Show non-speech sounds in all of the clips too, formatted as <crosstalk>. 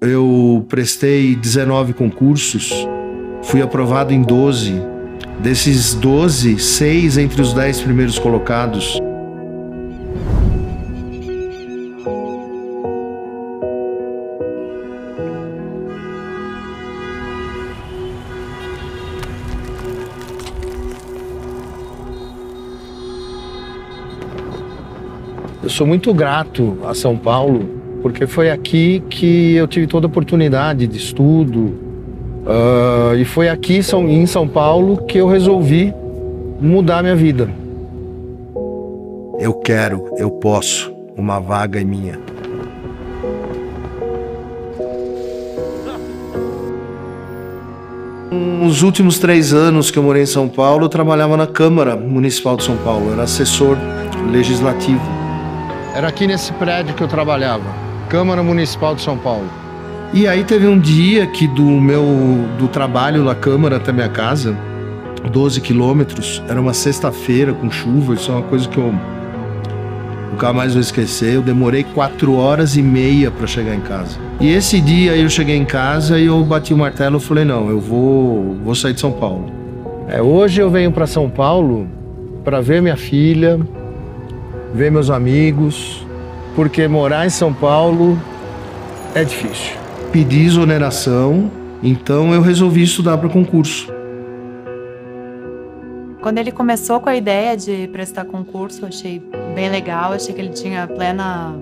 Eu prestei 19 concursos, fui aprovado em 12. Desses 12, 6 entre os 10 primeiros colocados. Eu sou muito grato a São Paulo porque foi aqui que eu tive toda a oportunidade de estudo. Uh, e foi aqui em São Paulo que eu resolvi mudar minha vida. Eu quero, eu posso, uma vaga é minha. Nos últimos três anos que eu morei em São Paulo, eu trabalhava na Câmara Municipal de São Paulo, eu era assessor legislativo. Era aqui nesse prédio que eu trabalhava. Câmara Municipal de São Paulo. E aí teve um dia que do meu do trabalho na Câmara até minha casa, 12 quilômetros, era uma sexta-feira com chuva, isso é uma coisa que eu nunca mais vou esquecer. Eu demorei quatro horas e meia para chegar em casa. E esse dia eu cheguei em casa e eu bati o martelo e falei: não, eu vou, vou sair de São Paulo. É, hoje eu venho para São Paulo para ver minha filha, ver meus amigos, porque morar em São Paulo é difícil. Pedi exoneração, então eu resolvi estudar para concurso. Quando ele começou com a ideia de prestar concurso, eu achei bem legal, achei que ele tinha plena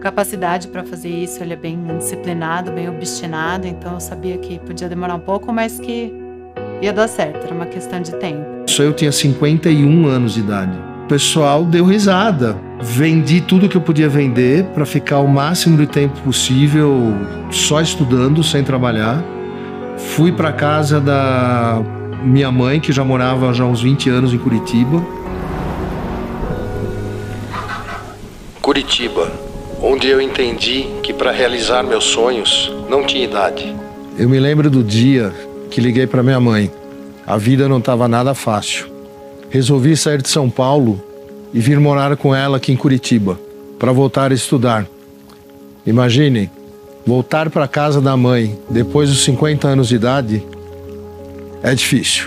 capacidade para fazer isso, ele é bem disciplinado, bem obstinado, então eu sabia que podia demorar um pouco, mas que ia dar certo, era uma questão de tempo. Só eu tinha 51 anos de idade pessoal deu risada. Vendi tudo que eu podia vender para ficar o máximo de tempo possível só estudando, sem trabalhar. Fui para casa da minha mãe, que já morava já uns 20 anos em Curitiba. Curitiba, onde eu entendi que para realizar meus sonhos não tinha idade. Eu me lembro do dia que liguei para minha mãe. A vida não estava nada fácil resolvi sair de São Paulo e vir morar com ela aqui em Curitiba para voltar a estudar. Imaginem, voltar para casa da mãe depois dos 50 anos de idade é difícil.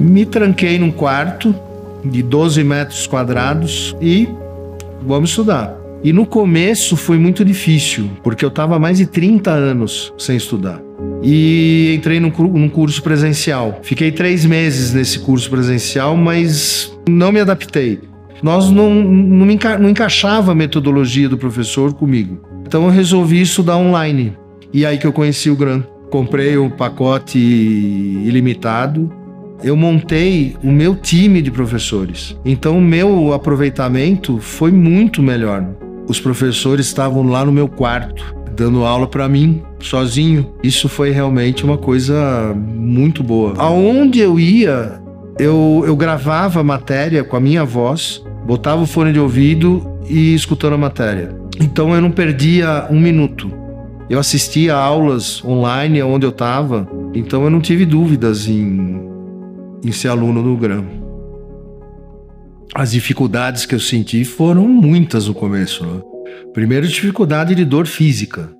Me tranquei num quarto de 12 metros quadrados e vamos estudar. E no começo foi muito difícil, porque eu estava mais de 30 anos sem estudar e entrei num, num curso presencial. Fiquei três meses nesse curso presencial, mas não me adaptei. Nós não, não, me enca, não encaixava a metodologia do professor comigo. Então eu resolvi estudar online. E aí que eu conheci o Gran Comprei o um pacote ilimitado. Eu montei o meu time de professores. Então o meu aproveitamento foi muito melhor. Os professores estavam lá no meu quarto dando aula para mim sozinho. Isso foi realmente uma coisa muito boa. Aonde eu ia, eu, eu gravava a matéria com a minha voz, botava o fone de ouvido e escutando a matéria. Então eu não perdia um minuto. Eu assistia aulas online onde eu estava, então eu não tive dúvidas em, em ser aluno do Gram. As dificuldades que eu senti foram muitas no começo. Né? Primeiro, dificuldade de dor física.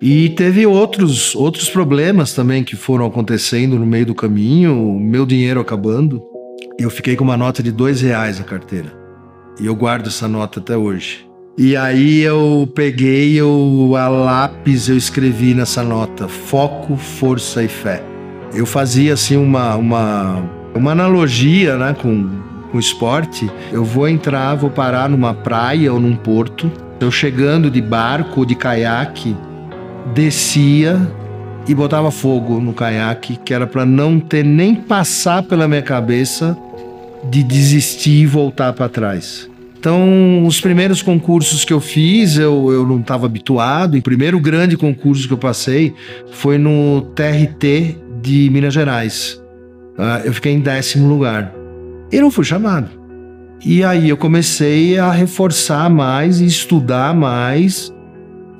E teve outros, outros problemas também que foram acontecendo no meio do caminho, meu dinheiro acabando. Eu fiquei com uma nota de dois reais na carteira. E eu guardo essa nota até hoje. E aí eu peguei, eu, a lápis, eu escrevi nessa nota: foco, força e fé. Eu fazia assim uma, uma, uma analogia né, com, com o esporte. Eu vou entrar, vou parar numa praia ou num porto eu chegando de barco, de caiaque, descia e botava fogo no caiaque, que era para não ter nem passar pela minha cabeça de desistir e voltar para trás. Então, os primeiros concursos que eu fiz, eu, eu não estava habituado. E o primeiro grande concurso que eu passei foi no TRT de Minas Gerais. Ah, eu fiquei em décimo lugar. E não fui chamado. E aí eu comecei a reforçar mais, e estudar mais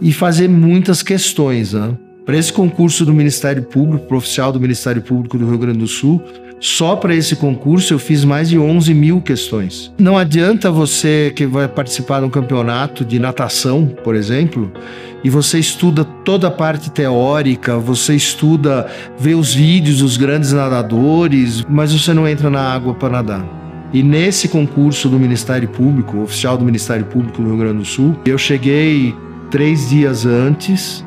e fazer muitas questões. Né? Para esse concurso do Ministério Público, oficial do Ministério Público do Rio Grande do Sul, só para esse concurso eu fiz mais de 11 mil questões. Não adianta você que vai participar de um campeonato de natação, por exemplo, e você estuda toda a parte teórica, você estuda, vê os vídeos dos grandes nadadores, mas você não entra na água para nadar. E nesse concurso do Ministério Público, oficial do Ministério Público no Rio Grande do Sul, eu cheguei três dias antes,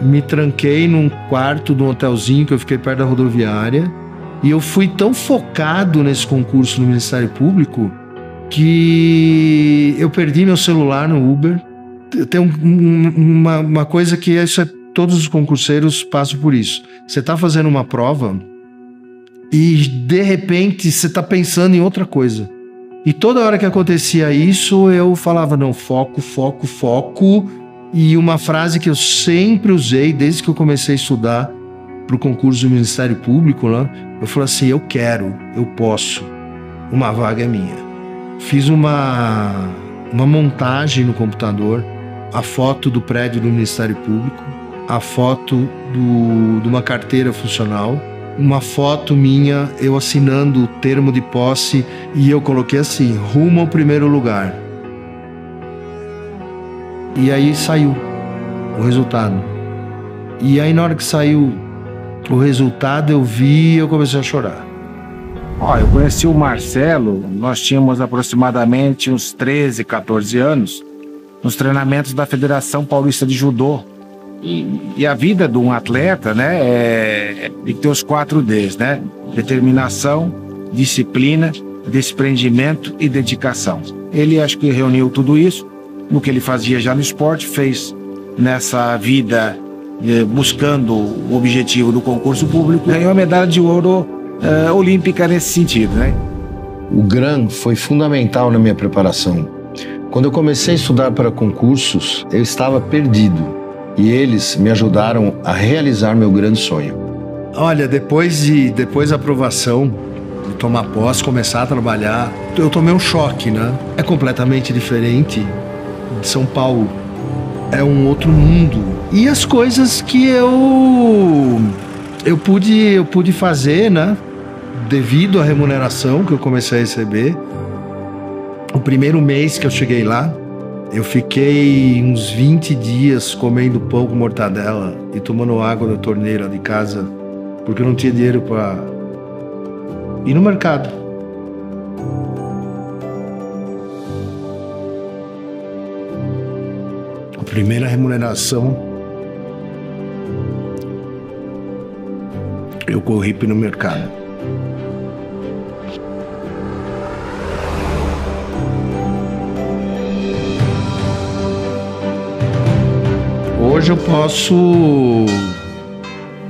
me tranquei num quarto de um hotelzinho que eu fiquei perto da rodoviária. E eu fui tão focado nesse concurso no Ministério Público que eu perdi meu celular no Uber. Tem um, uma, uma coisa que isso é, todos os concurseiros passam por isso. Você está fazendo uma prova e de repente você está pensando em outra coisa. E toda hora que acontecia isso, eu falava: não, foco, foco, foco. E uma frase que eu sempre usei desde que eu comecei a estudar para o concurso do Ministério Público, lá, né, eu falei assim: eu quero, eu posso, uma vaga é minha. Fiz uma, uma montagem no computador, a foto do prédio do Ministério Público, a foto do, de uma carteira funcional uma foto minha eu assinando o termo de posse e eu coloquei assim: rumo ao primeiro lugar. E aí saiu o resultado. E aí, na hora que saiu o resultado, eu vi e eu comecei a chorar. Ó, eu conheci o Marcelo, nós tínhamos aproximadamente uns 13, 14 anos, nos treinamentos da Federação Paulista de Judô, e, e a vida de um atleta, né, é, tem que ter os quatro Ds, né? Determinação, disciplina, desprendimento e dedicação. Ele acho que reuniu tudo isso no que ele fazia já no esporte, fez nessa vida eh, buscando o objetivo do concurso público, ganhou a medalha de ouro eh, olímpica nesse sentido, né? O GRAM foi fundamental na minha preparação. Quando eu comecei a estudar para concursos, eu estava perdido e eles me ajudaram a realizar meu grande sonho. Olha, depois de depois da aprovação, de tomar posse, começar a trabalhar, eu tomei um choque, né? É completamente diferente de São Paulo. É um outro mundo. E as coisas que eu eu pude eu pude fazer, né? Devido à remuneração que eu comecei a receber. O primeiro mês que eu cheguei lá, eu fiquei uns 20 dias comendo pão com mortadela e tomando água da torneira de casa, porque eu não tinha dinheiro para ir no mercado. A primeira remuneração, eu corri no mercado. hoje eu posso.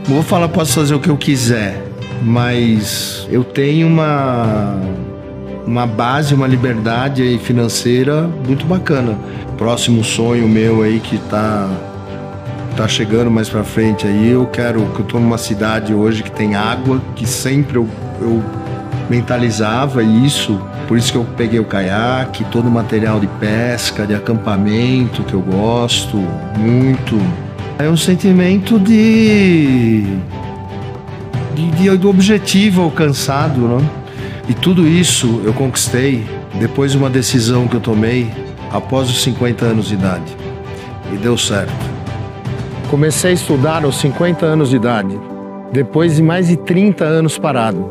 vou falar posso fazer o que eu quiser, mas eu tenho uma uma base, uma liberdade financeira muito bacana. Próximo sonho meu aí que tá tá chegando mais para frente aí, eu quero que eu tô numa cidade hoje que tem água, que sempre eu, eu mentalizava isso por isso que eu peguei o caiaque, todo o material de pesca, de acampamento que eu gosto muito. É um sentimento de, de, de do objetivo alcançado, né? E tudo isso eu conquistei depois de uma decisão que eu tomei após os 50 anos de idade. E deu certo. Comecei a estudar aos 50 anos de idade, depois de mais de 30 anos parado.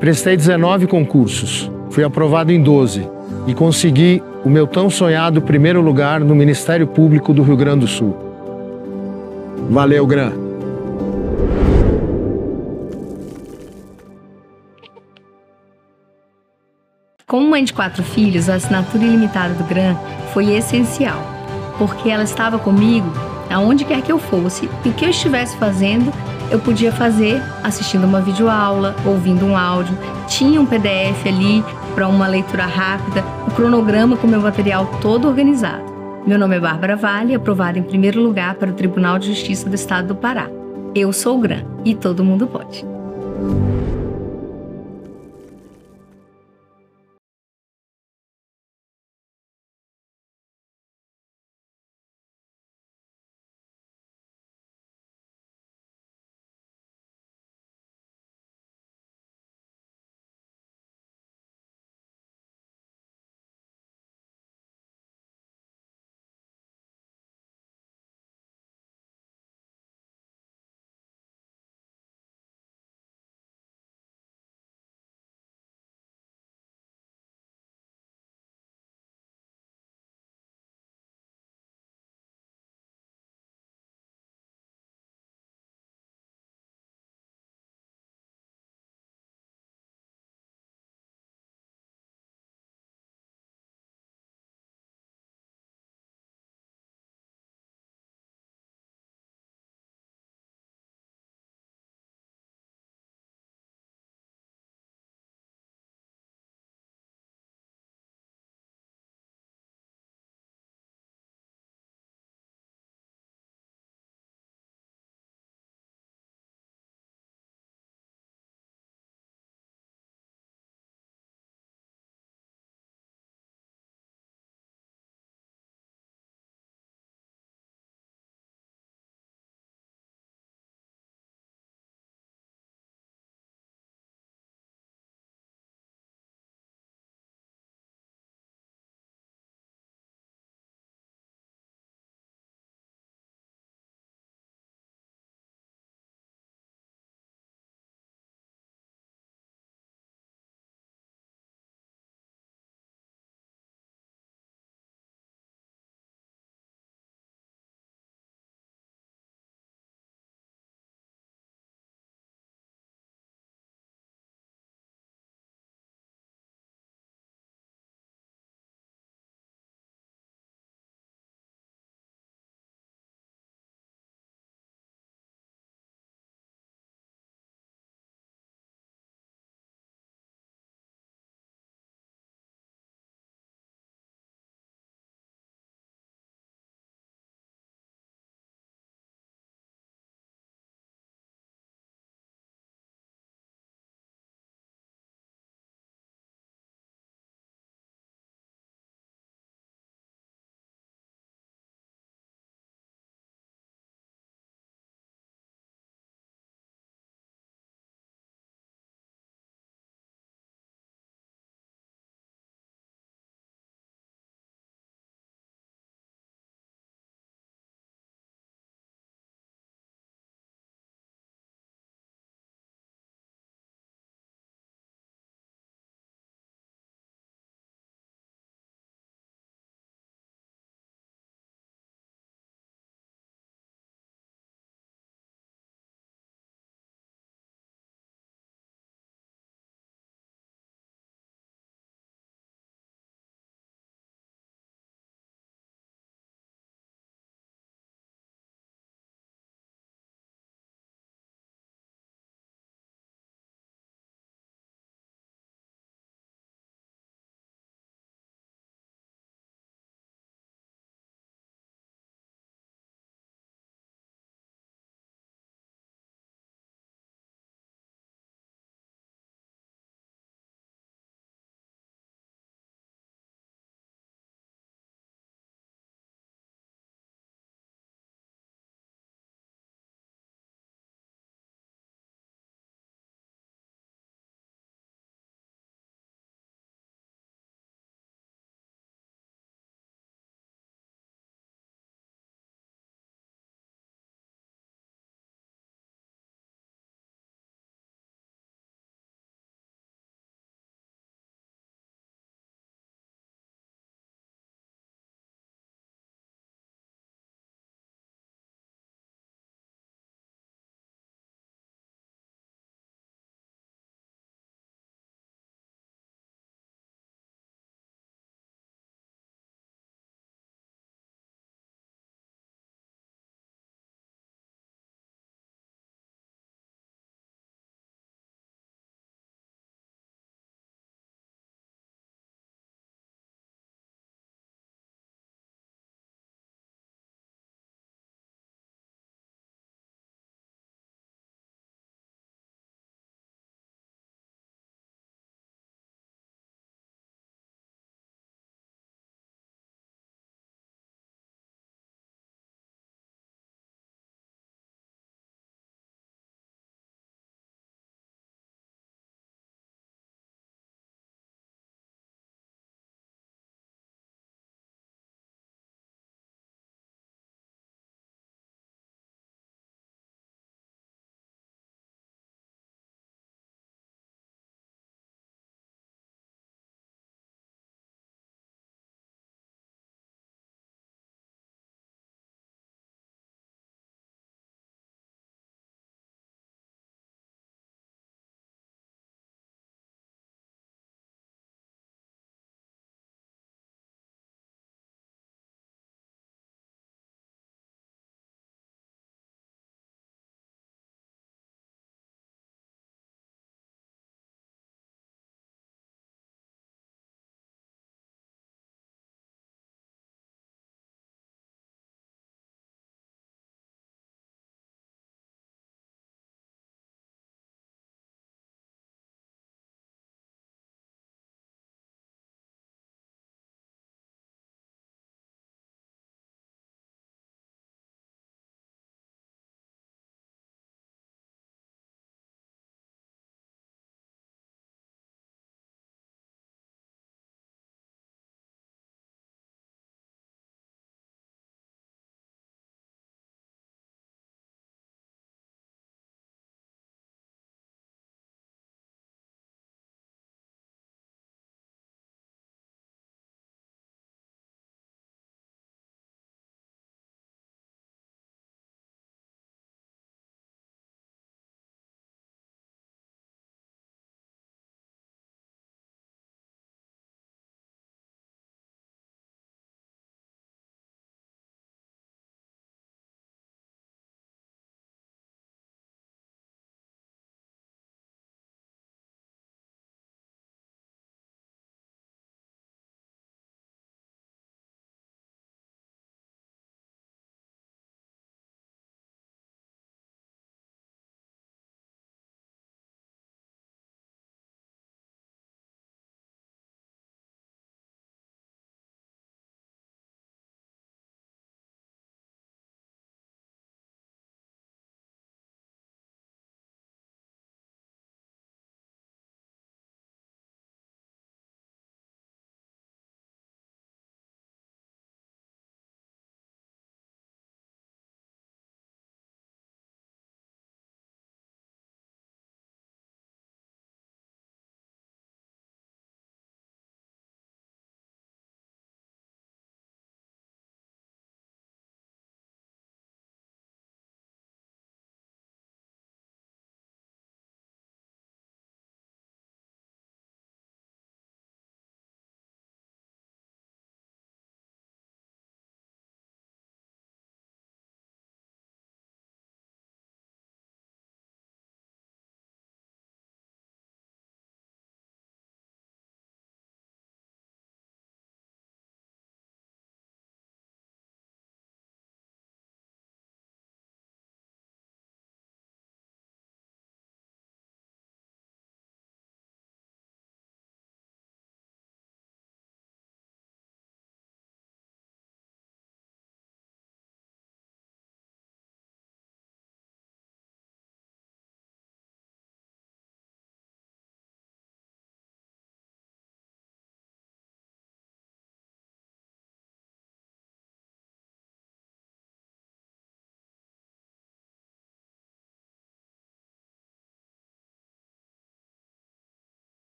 Prestei 19 concursos. Fui aprovado em 12 e consegui o meu tão sonhado primeiro lugar no Ministério Público do Rio Grande do Sul. Valeu, Gran. Como mãe de quatro filhos, a assinatura ilimitada do Gran foi essencial, porque ela estava comigo aonde quer que eu fosse e o que eu estivesse fazendo, eu podia fazer assistindo uma videoaula, ouvindo um áudio, tinha um PDF ali para uma leitura rápida, o cronograma com meu material todo organizado. Meu nome é Bárbara Vale, aprovada em primeiro lugar para o Tribunal de Justiça do Estado do Pará. Eu sou o GRAM e todo mundo pode.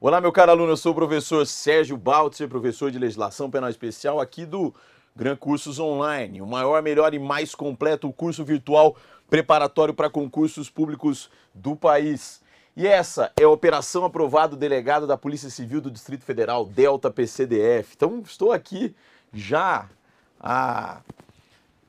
Olá, meu caro aluno, eu sou o professor Sérgio Baltzer, professor de legislação penal especial aqui do Gran Cursos Online, o maior, melhor e mais completo curso virtual preparatório para concursos públicos do país. E essa é a operação aprovado delegado da Polícia Civil do Distrito Federal, Delta PCDF. Então, estou aqui já há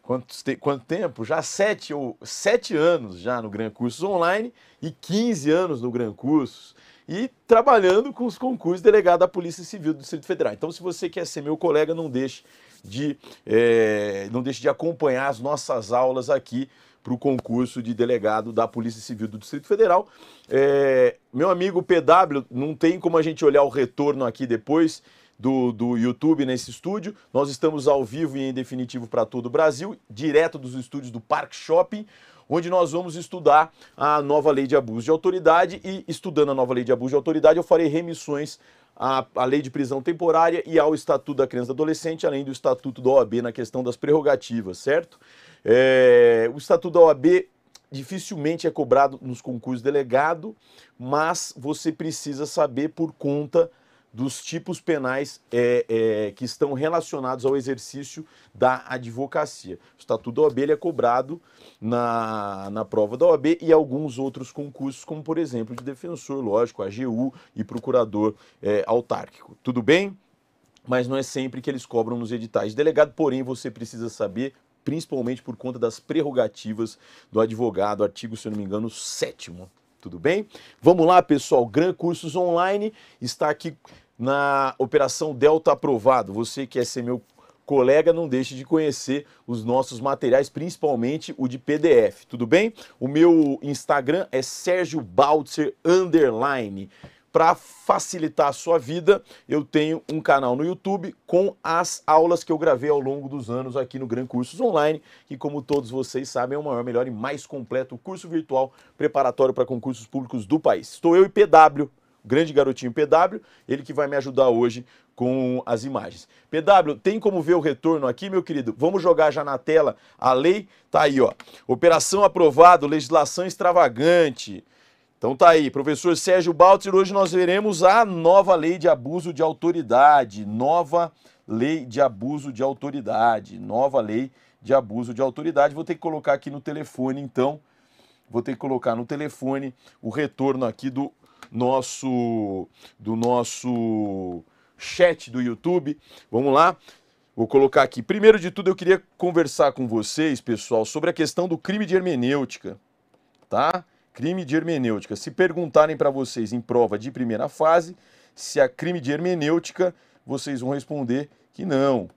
Quanto, te, quanto, tempo? Já sete ou sete anos já no Gran Cursos Online e 15 anos no Gran Cursos e trabalhando com os concursos delegado da Polícia Civil do Distrito Federal. Então, se você quer ser meu colega, não deixe de, é, não deixe de acompanhar as nossas aulas aqui para o concurso de delegado da Polícia Civil do Distrito Federal. É, meu amigo PW, não tem como a gente olhar o retorno aqui depois. Do, do, YouTube nesse estúdio. Nós estamos ao vivo e em definitivo para todo o Brasil, direto dos estúdios do Park Shopping onde nós vamos estudar a nova lei de abuso de autoridade e, estudando a nova lei de abuso de autoridade, eu farei remissões à, à lei de prisão temporária e ao Estatuto da Criança e Adolescente, além do Estatuto da OAB na questão das prerrogativas, certo? É, o Estatuto da OAB dificilmente é cobrado nos concursos delegado, mas você precisa saber por conta dos tipos penais é, é, que estão relacionados ao exercício da advocacia. O Estatuto da OAB é cobrado na, na prova da OAB e alguns outros concursos, como por exemplo de defensor, lógico, AGU e procurador é, autárquico. Tudo bem? Mas não é sempre que eles cobram nos editais. Delegado, porém, você precisa saber principalmente por conta das prerrogativas do advogado, artigo, se eu não me engano, sétimo tudo bem? Vamos lá, pessoal. Gran Cursos Online está aqui na Operação Delta Aprovado. Você quer é ser meu colega, não deixe de conhecer os nossos materiais, principalmente o de PDF, tudo bem? O meu Instagram é Sérgio Baltzer Underline para facilitar a sua vida, eu tenho um canal no YouTube com as aulas que eu gravei ao longo dos anos aqui no Gran Cursos Online, que como todos vocês sabem, é o maior, melhor e mais completo curso virtual preparatório para concursos públicos do país. Estou eu e PW, o grande garotinho PW, ele que vai me ajudar hoje com as imagens. PW, tem como ver o retorno aqui, meu querido? Vamos jogar já na tela a lei, tá aí, ó. Operação aprovado, legislação extravagante. Então tá aí, professor Sérgio Baltzer, hoje nós veremos a nova lei de abuso de autoridade, nova lei de abuso de autoridade, nova lei de abuso de autoridade. Vou ter que colocar aqui no telefone então, vou ter que colocar no telefone o retorno aqui do nosso do nosso chat do YouTube. Vamos lá. Vou colocar aqui. Primeiro de tudo, eu queria conversar com vocês, pessoal, sobre a questão do crime de hermenêutica, tá? Crime de hermenêutica. Se perguntarem para vocês em prova de primeira fase se há é crime de hermenêutica, vocês vão responder que não,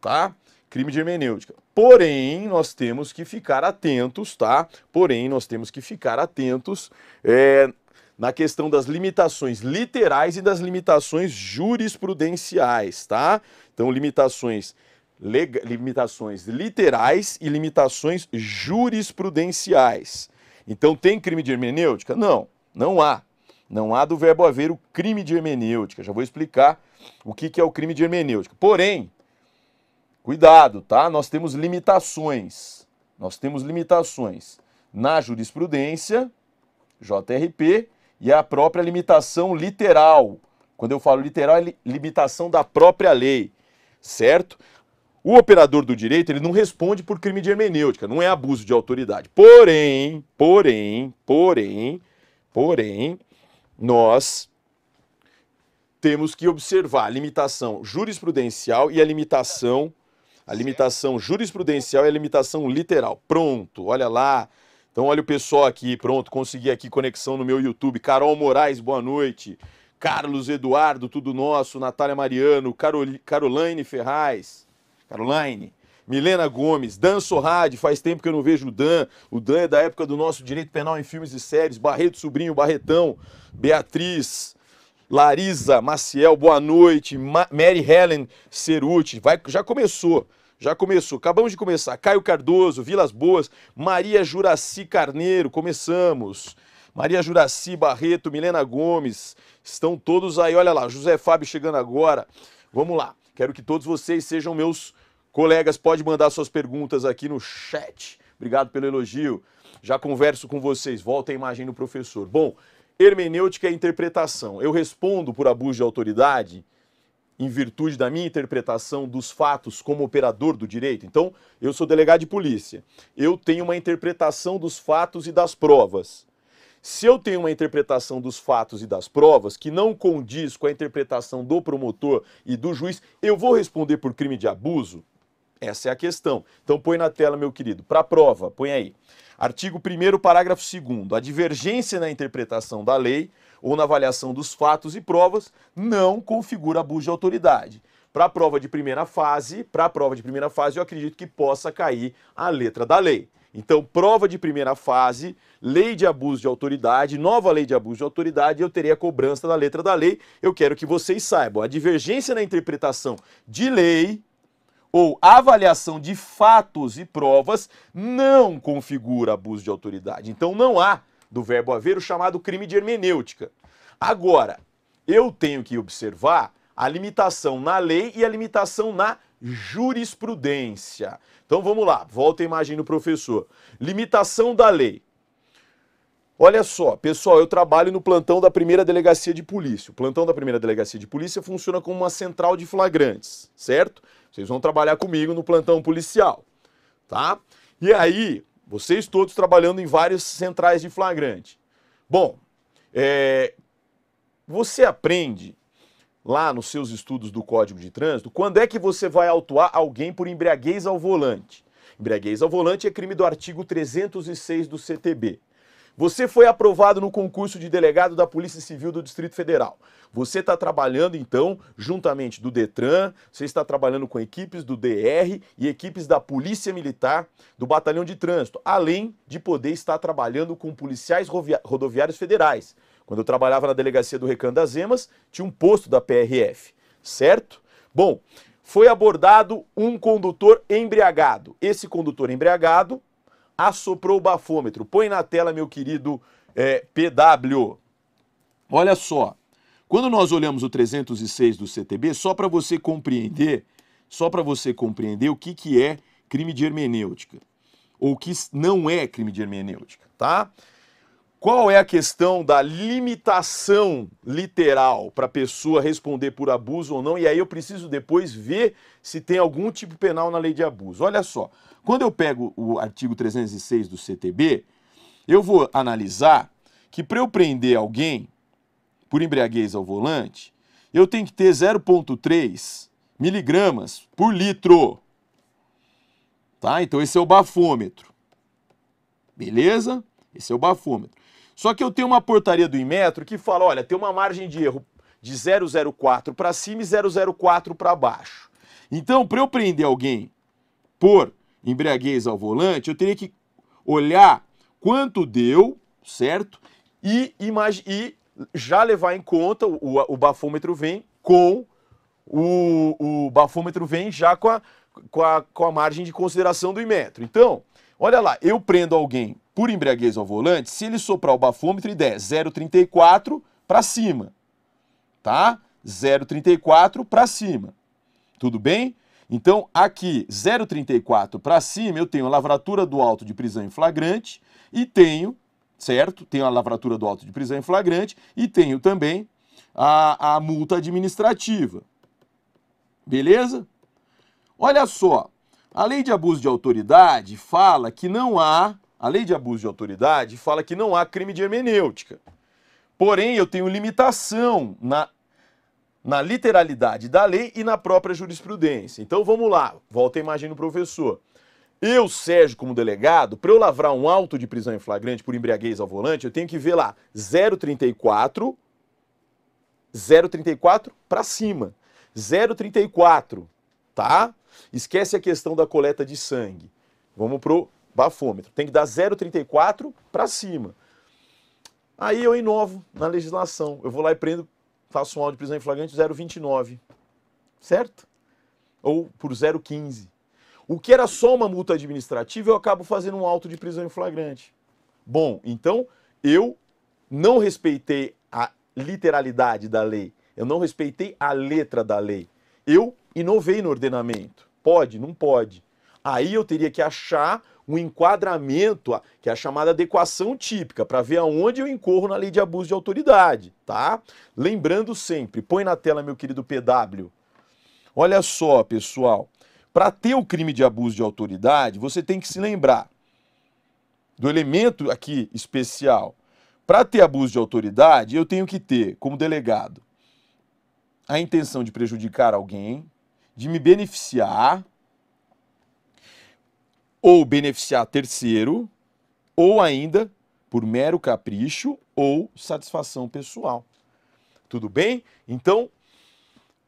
tá? Crime de hermenêutica. Porém, nós temos que ficar atentos, tá? Porém, nós temos que ficar atentos é, na questão das limitações literais e das limitações jurisprudenciais, tá? Então, limitações, limitações literais e limitações jurisprudenciais. Então tem crime de hermenêutica? Não, não há. Não há do verbo haver o crime de hermenêutica. Já vou explicar o que, é o crime de hermenêutica. Porém, cuidado, tá? Nós temos limitações. Nós temos limitações na jurisprudência, JRP, e a própria limitação literal. Quando eu falo literal, é limitação da própria lei, certo? O operador do direito ele não responde por crime de hermenêutica, não é abuso de autoridade. Porém, porém, porém, porém, nós temos que observar a limitação jurisprudencial e a limitação a limitação jurisprudencial e a limitação literal. Pronto, olha lá. Então olha o pessoal aqui, pronto, consegui aqui conexão no meu YouTube. Carol Moraes, boa noite. Carlos Eduardo, tudo nosso. Natália Mariano, Carol, Caroline Ferraz. Caroline, Milena Gomes, Dan Sorrad, faz tempo que eu não vejo o Dan. O Dan é da época do nosso direito penal em filmes e séries. Barreto Sobrinho, Barretão, Beatriz, Larisa, Maciel, boa noite. Ma Mary Helen Ceruti, vai, já começou. Já começou, acabamos de começar. Caio Cardoso, Vilas Boas, Maria Juraci Carneiro, começamos. Maria Juraci Barreto, Milena Gomes, estão todos aí. Olha lá, José Fábio chegando agora. Vamos lá, quero que todos vocês sejam meus Colegas, pode mandar suas perguntas aqui no chat. Obrigado pelo elogio. Já converso com vocês. Volta a imagem do professor. Bom, hermenêutica é interpretação. Eu respondo por abuso de autoridade em virtude da minha interpretação dos fatos como operador do direito. Então, eu sou delegado de polícia. Eu tenho uma interpretação dos fatos e das provas. Se eu tenho uma interpretação dos fatos e das provas que não condiz com a interpretação do promotor e do juiz, eu vou responder por crime de abuso? Essa é a questão. Então põe na tela, meu querido. Para a prova, põe aí. Artigo 1 parágrafo 2 A divergência na interpretação da lei ou na avaliação dos fatos e provas não configura abuso de autoridade. Para a prova de primeira fase, para a prova de primeira fase, eu acredito que possa cair a letra da lei. Então, prova de primeira fase, lei de abuso de autoridade, nova lei de abuso de autoridade, eu terei a cobrança da letra da lei. Eu quero que vocês saibam, a divergência na interpretação de lei ou avaliação de fatos e provas não configura abuso de autoridade. Então não há do verbo haver o chamado crime de hermenêutica. Agora, eu tenho que observar a limitação na lei e a limitação na jurisprudência. Então vamos lá, volta a imagem do professor. Limitação da lei. Olha só, pessoal, eu trabalho no plantão da primeira delegacia de polícia. O plantão da primeira delegacia de polícia funciona como uma central de flagrantes, certo? Vocês vão trabalhar comigo no plantão policial, tá? E aí, vocês todos trabalhando em várias centrais de flagrante. Bom, é, você aprende lá nos seus estudos do Código de Trânsito quando é que você vai autuar alguém por embriaguez ao volante. Embriaguez ao volante é crime do artigo 306 do CTB. Você foi aprovado no concurso de delegado da Polícia Civil do Distrito Federal. Você está trabalhando, então, juntamente do Detran, você está trabalhando com equipes do DR e equipes da Polícia Militar, do Batalhão de Trânsito, além de poder estar trabalhando com policiais rodoviários federais. Quando eu trabalhava na delegacia do Recanto das Emas, tinha um posto da PRF, certo? Bom, foi abordado um condutor embriagado. Esse condutor embriagado assoprou o bafômetro. Põe na tela, meu querido é, PW. Olha só, quando nós olhamos o 306 do CTB, só para você compreender, só para você compreender o que, que é crime de hermenêutica, ou o que não é crime de hermenêutica, tá? Qual é a questão da limitação literal para a pessoa responder por abuso ou não? E aí eu preciso depois ver se tem algum tipo penal na lei de abuso. Olha só, quando eu pego o artigo 306 do CTB, eu vou analisar que para eu prender alguém por embriaguez ao volante, eu tenho que ter 0,3 miligramas por litro. Tá? Então esse é o bafômetro. Beleza? Esse é o bafômetro. Só que eu tenho uma portaria do Inmetro que fala, olha, tem uma margem de erro de 004 para cima e 004 para baixo. Então, para eu prender alguém por embriaguez ao volante, eu teria que olhar quanto deu, certo? E, e já levar em conta, o, o bafômetro vem com o, o, bafômetro vem já com a, com, a, com a margem de consideração do imetro. Então, olha lá, eu prendo alguém por embriaguez ao volante se ele soprar o bafômetro e der 0,34 para cima, tá? 0,34 para cima, tudo bem? Então, aqui, 0,34 para cima, eu tenho a lavratura do auto de prisão em flagrante e tenho, certo? Tenho a lavratura do auto de prisão em flagrante e tenho também a, a multa administrativa. Beleza? Olha só, a lei de abuso de autoridade fala que não há, a lei de abuso de autoridade fala que não há crime de hermenêutica. Porém, eu tenho limitação na na literalidade da lei e na própria jurisprudência. Então vamos lá, volta a imagem do professor. Eu, Sérgio, como delegado, para eu lavrar um auto de prisão em flagrante por embriaguez ao volante, eu tenho que ver lá 034, 034 para cima. 034, tá? Esquece a questão da coleta de sangue. Vamos pro bafômetro. Tem que dar 034 para cima. Aí eu inovo na legislação. Eu vou lá e prendo Faço um auto de prisão em flagrante 0,29, certo? Ou por 0,15. O que era só uma multa administrativa, eu acabo fazendo um auto de prisão em flagrante. Bom, então eu não respeitei a literalidade da lei, eu não respeitei a letra da lei. Eu inovei no ordenamento. Pode, não pode. Aí eu teria que achar um enquadramento, que é a chamada adequação típica, para ver aonde eu incorro na lei de abuso de autoridade, tá? Lembrando sempre, põe na tela, meu querido PW. Olha só, pessoal, para ter o crime de abuso de autoridade, você tem que se lembrar do elemento aqui especial. Para ter abuso de autoridade, eu tenho que ter, como delegado, a intenção de prejudicar alguém, de me beneficiar ou beneficiar terceiro, ou ainda por mero capricho ou satisfação pessoal. Tudo bem? Então,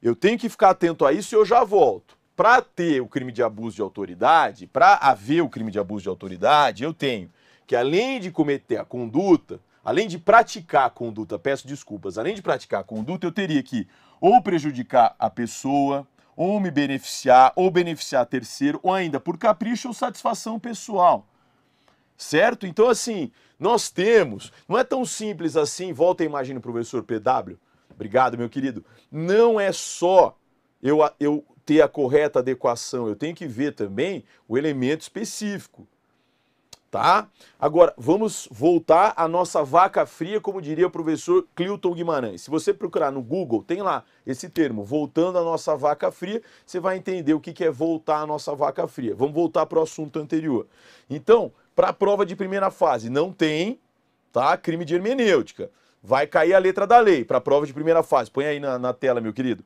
eu tenho que ficar atento a isso e eu já volto. Para ter o crime de abuso de autoridade, para haver o crime de abuso de autoridade, eu tenho que além de cometer a conduta, além de praticar a conduta, peço desculpas, além de praticar a conduta, eu teria que ou prejudicar a pessoa, ou me beneficiar, ou beneficiar terceiro, ou ainda por capricho ou satisfação pessoal. Certo? Então, assim, nós temos. Não é tão simples assim, volta a imagem do professor PW. Obrigado, meu querido. Não é só eu, eu ter a correta adequação, eu tenho que ver também o elemento específico tá? Agora, vamos voltar à nossa vaca fria, como diria o professor Clilton Guimarães. Se você procurar no Google, tem lá esse termo, voltando à nossa vaca fria, você vai entender o que é voltar à nossa vaca fria. Vamos voltar para o assunto anterior. Então, para a prova de primeira fase, não tem, tá? Crime de hermenêutica. Vai cair a letra da lei para a prova de primeira fase. Põe aí na, na tela, meu querido.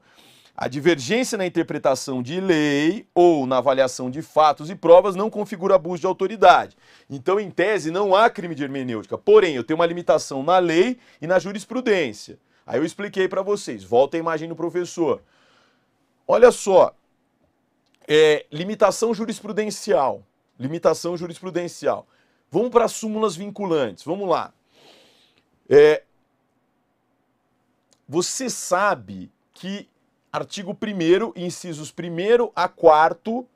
A divergência na interpretação de lei ou na avaliação de fatos e provas não configura abuso de autoridade. Então, em tese, não há crime de hermenêutica. Porém, eu tenho uma limitação na lei e na jurisprudência. Aí eu expliquei para vocês. Volta a imagem do professor. Olha só. É, limitação jurisprudencial. Limitação jurisprudencial. Vamos para súmulas vinculantes. Vamos lá. É, você sabe que artigo 1 incisos 1 a 4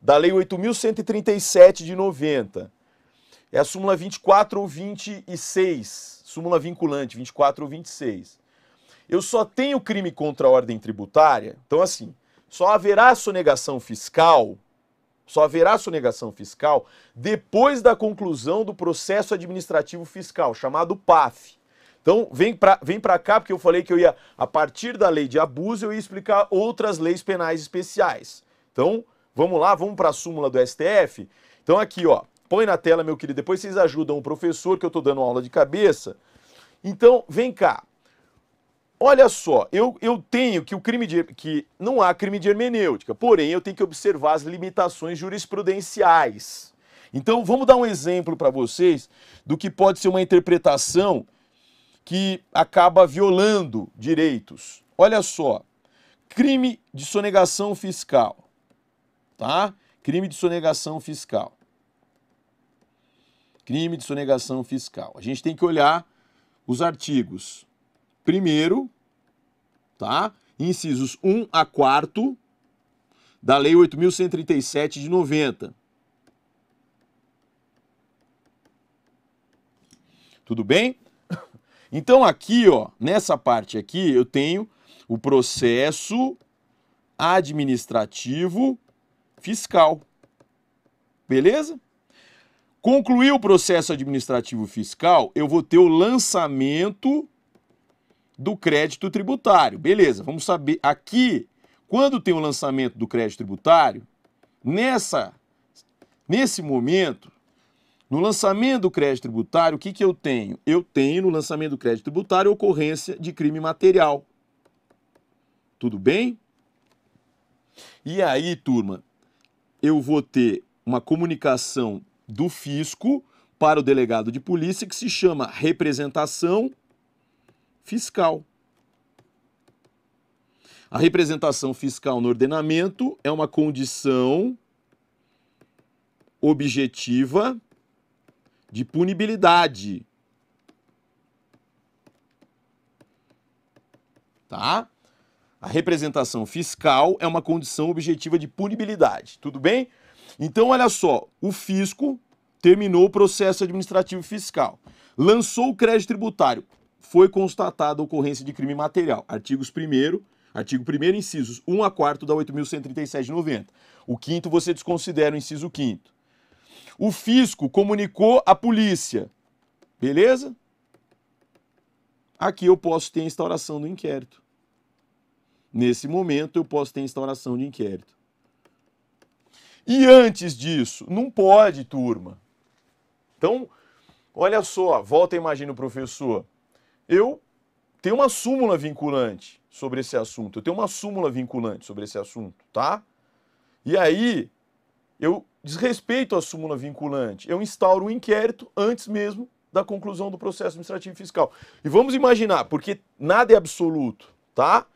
da Lei 8.137 de 90. É a súmula 24 ou 26, súmula vinculante 24 ou 26. Eu só tenho crime contra a ordem tributária, então assim, só haverá sonegação fiscal, só haverá sonegação fiscal depois da conclusão do processo administrativo fiscal, chamado PAF. Então, vem para vem cá, porque eu falei que eu ia, a partir da lei de abuso, eu ia explicar outras leis penais especiais. Então, vamos lá, vamos para a súmula do STF. Então, aqui, ó, põe na tela, meu querido, depois vocês ajudam o professor, que eu estou dando aula de cabeça. Então, vem cá. Olha só, eu, eu tenho que o crime de. que não há crime de hermenêutica, porém eu tenho que observar as limitações jurisprudenciais. Então, vamos dar um exemplo para vocês do que pode ser uma interpretação que acaba violando direitos. Olha só, crime de sonegação fiscal, tá? Crime de sonegação fiscal. Crime de sonegação fiscal. A gente tem que olhar os artigos. Primeiro, tá? Incisos 1 a 4 da Lei 8137 de 90. Tudo bem? Então aqui, ó, nessa parte aqui, eu tenho o processo administrativo fiscal. Beleza? Concluir o processo administrativo fiscal, eu vou ter o lançamento do crédito tributário. Beleza, vamos saber aqui, quando tem o lançamento do crédito tributário, nessa nesse momento no lançamento do crédito tributário, o que, que eu tenho? Eu tenho no lançamento do crédito tributário ocorrência de crime material. Tudo bem? E aí, turma, eu vou ter uma comunicação do fisco para o delegado de polícia que se chama representação fiscal. A representação fiscal no ordenamento é uma condição objetiva de punibilidade. Tá? A representação fiscal é uma condição objetiva de punibilidade, tudo bem? Então, olha só, o fisco terminou o processo administrativo fiscal, lançou o crédito tributário, foi constatada a ocorrência de crime material, artigos 1 artigo 1 incisos 1 a 4 da 90. O quinto você desconsidera o inciso 5 o fisco comunicou à polícia. Beleza? Aqui eu posso ter instauração do inquérito. Nesse momento eu posso ter instauração de inquérito. E antes disso, não pode, turma. Então, olha só, volta e imagina o professor. Eu tenho uma súmula vinculante sobre esse assunto. Eu tenho uma súmula vinculante sobre esse assunto, tá? E aí, eu desrespeito à súmula vinculante. Eu instauro o um inquérito antes mesmo da conclusão do processo administrativo fiscal. E vamos imaginar, porque nada é absoluto, tá?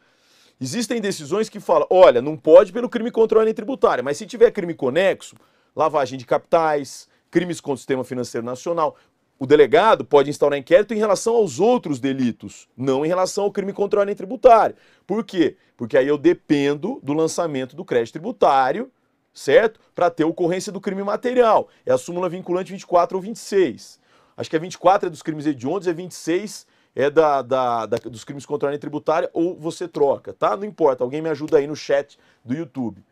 Existem decisões que falam, olha, não pode pelo crime contra a ordem tributária, mas se tiver crime conexo, lavagem de capitais, crimes contra o sistema financeiro nacional, o delegado pode instaurar inquérito em relação aos outros delitos, não em relação ao crime contra a ordem tributária. Por quê? Porque aí eu dependo do lançamento do crédito tributário certo? Para ter ocorrência do crime material. É a súmula vinculante 24 ou 26. Acho que é 24 é dos crimes hediondos, é 26 é da, da, da, dos crimes contra a ordem tributária ou você troca, tá? Não importa, alguém me ajuda aí no chat do YouTube.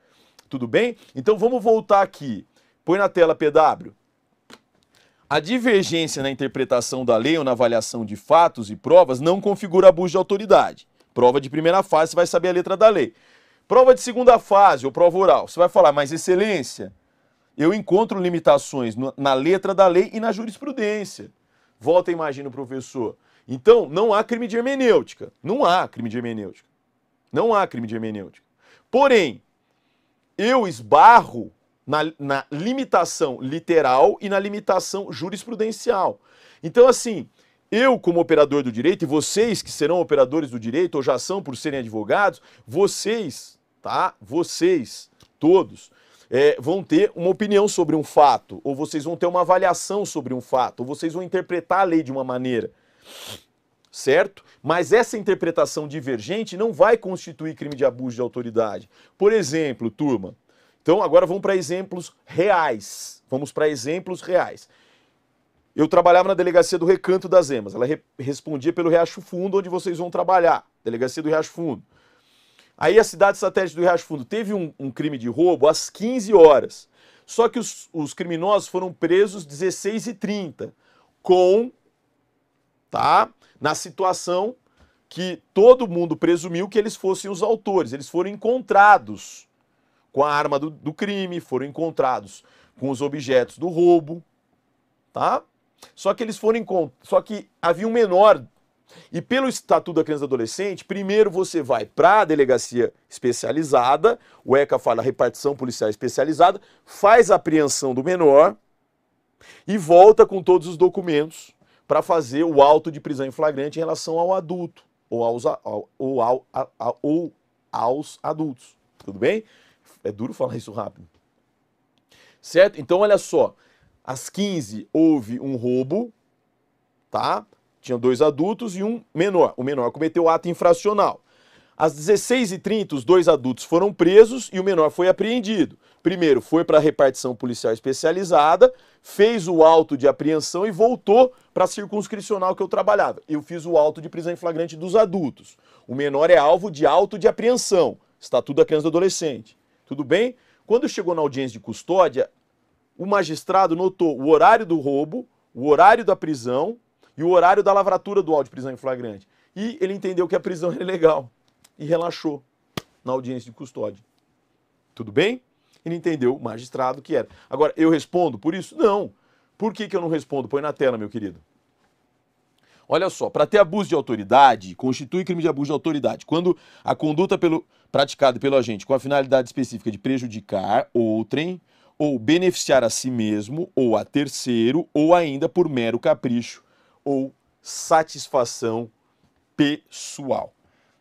Tudo bem? Então vamos voltar aqui. Põe na tela, PW. A divergência na interpretação da lei ou na avaliação de fatos e provas não configura abuso de autoridade. Prova de primeira fase, você vai saber a letra da lei. Prova de segunda fase ou prova oral. Você vai falar, mas excelência, eu encontro limitações na letra da lei e na jurisprudência. Volta a imagem o professor. Então, não há crime de hermenêutica. Não há crime de hermenêutica. Não há crime de hermenêutica. Porém, eu esbarro na, na limitação literal e na limitação jurisprudencial. Então, assim, eu, como operador do direito, e vocês que serão operadores do direito ou já são por serem advogados, vocês tá? Vocês, todos, é, vão ter uma opinião sobre um fato, ou vocês vão ter uma avaliação sobre um fato, ou vocês vão interpretar a lei de uma maneira, certo? Mas essa interpretação divergente não vai constituir crime de abuso de autoridade. Por exemplo, turma, então agora vamos para exemplos reais. Vamos para exemplos reais. Eu trabalhava na delegacia do Recanto das Emas. Ela re respondia pelo Riacho Fundo, onde vocês vão trabalhar. Delegacia do Riacho Fundo. Aí a cidade satélite do Riacho Fundo teve um, um crime de roubo às 15 horas. Só que os, os criminosos foram presos 16h30, com, tá? Na situação que todo mundo presumiu que eles fossem os autores. Eles foram encontrados com a arma do, do crime, foram encontrados com os objetos do roubo, tá? Só que eles foram só que havia um menor e pelo Estatuto da Criança e Adolescente, primeiro você vai para a delegacia especializada, o ECA fala repartição policial especializada, faz a apreensão do menor e volta com todos os documentos para fazer o auto de prisão em flagrante em relação ao adulto ou aos, ou, ou aos adultos. Tudo bem? É duro falar isso rápido. Certo? Então, olha só. Às 15 houve um roubo, tá? Tinha dois adultos e um menor. O menor cometeu ato infracional. Às 16h30, os dois adultos foram presos e o menor foi apreendido. Primeiro, foi para a repartição policial especializada, fez o auto de apreensão e voltou para a circunscricional que eu trabalhava. Eu fiz o auto de prisão em flagrante dos adultos. O menor é alvo de auto de apreensão, estatuto da criança e do adolescente. Tudo bem? Quando chegou na audiência de custódia, o magistrado notou o horário do roubo, o horário da prisão e o horário da lavratura do áudio prisão em flagrante. E ele entendeu que a prisão <laughs> era legal e relaxou na audiência de custódia. Tudo bem? Ele entendeu o magistrado que era. Agora, eu respondo por isso? Não. Por que, que eu não respondo? Põe na tela, meu querido. Olha só, para ter abuso de autoridade, constitui crime de abuso de autoridade quando a conduta pelo, praticada pelo agente com a finalidade específica de prejudicar outrem ou beneficiar a si mesmo ou a terceiro ou ainda por mero capricho ou satisfação pessoal.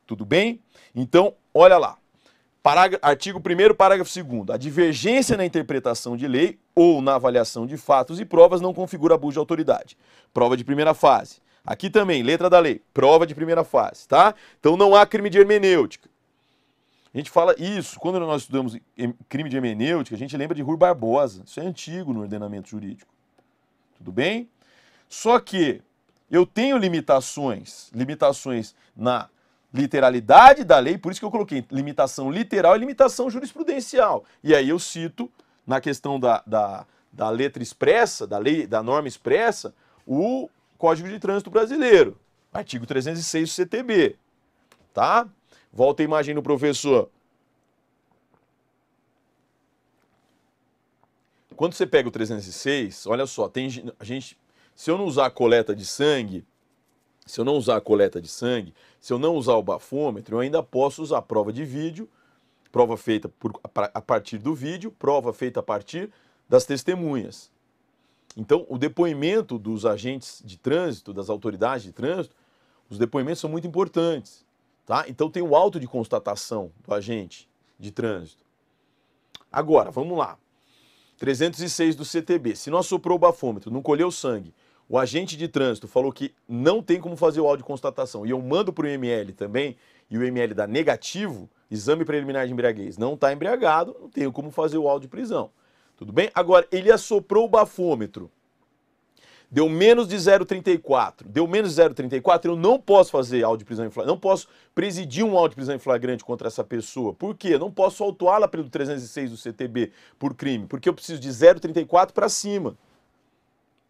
Tudo bem? Então, olha lá. artigo 1 parágrafo 2 A divergência na interpretação de lei ou na avaliação de fatos e provas não configura abuso de autoridade. Prova de primeira fase. Aqui também, letra da lei, prova de primeira fase, tá? Então não há crime de hermenêutica. A gente fala isso, quando nós estudamos crime de hermenêutica, a gente lembra de Rui Barbosa. Isso é antigo no ordenamento jurídico. Tudo bem? Só que eu tenho limitações, limitações na literalidade da lei, por isso que eu coloquei limitação literal e limitação jurisprudencial. E aí eu cito, na questão da, da, da letra expressa, da lei, da norma expressa, o Código de Trânsito Brasileiro, artigo 306 do CTB. Tá? Volta a imagem do professor. Quando você pega o 306, olha só, tem a gente se eu não usar a coleta de sangue, se eu não usar a coleta de sangue, se eu não usar o bafômetro, eu ainda posso usar prova de vídeo, prova feita por, a partir do vídeo, prova feita a partir das testemunhas. Então, o depoimento dos agentes de trânsito, das autoridades de trânsito, os depoimentos são muito importantes. Tá? Então, tem o auto de constatação do agente de trânsito. Agora, vamos lá. 306 do CTB. Se não assoprou o bafômetro, não colheu sangue, o agente de trânsito falou que não tem como fazer o áudio de constatação e eu mando para o IML também e o IML dá negativo, exame preliminar de embriaguez, não está embriagado, não tenho como fazer o áudio de prisão. Tudo bem? Agora, ele assoprou o bafômetro, deu menos de 0,34, deu menos de 0,34, eu não posso fazer áudio de prisão em flagrante, não posso presidir um áudio de prisão em flagrante contra essa pessoa. Por quê? não posso autuá-la pelo 306 do CTB por crime, porque eu preciso de 0,34 para cima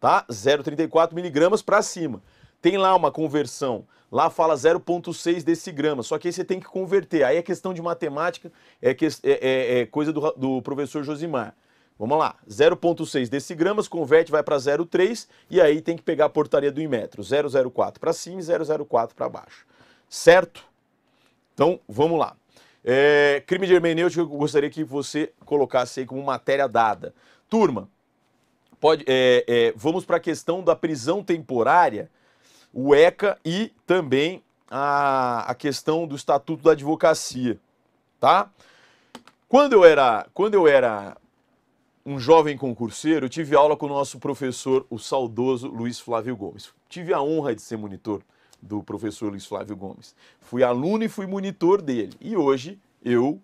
tá? 0,34 miligramas para cima. Tem lá uma conversão, lá fala 0,6 grama só que aí você tem que converter. Aí é questão de matemática, é, que, é, é, é coisa do, do professor Josimar. Vamos lá, 0,6 gramas converte, vai para 0,3 e aí tem que pegar a portaria do Inmetro, 004 para cima e 004 para baixo, certo? Então, vamos lá. É, crime de hermenêutica, eu gostaria que você colocasse aí como matéria dada. Turma, Pode, é, é, vamos para a questão da prisão temporária, o ECA e também a, a questão do Estatuto da Advocacia, tá? Quando eu era, quando eu era um jovem concurseiro, eu tive aula com o nosso professor, o saudoso Luiz Flávio Gomes. Tive a honra de ser monitor do professor Luiz Flávio Gomes. Fui aluno e fui monitor dele. E hoje eu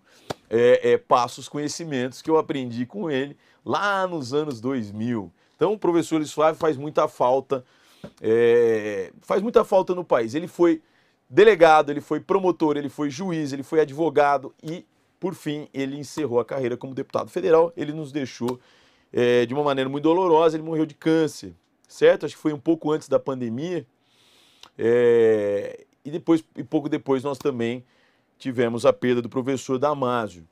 é, é, passo os conhecimentos que eu aprendi com ele lá nos anos 2000. Então o professor Luiz faz muita falta, é, faz muita falta no país. Ele foi delegado, ele foi promotor, ele foi juiz, ele foi advogado e, por fim, ele encerrou a carreira como deputado federal. Ele nos deixou é, de uma maneira muito dolorosa, ele morreu de câncer, certo? Acho que foi um pouco antes da pandemia. É, e depois, e pouco depois, nós também tivemos a perda do professor Damásio.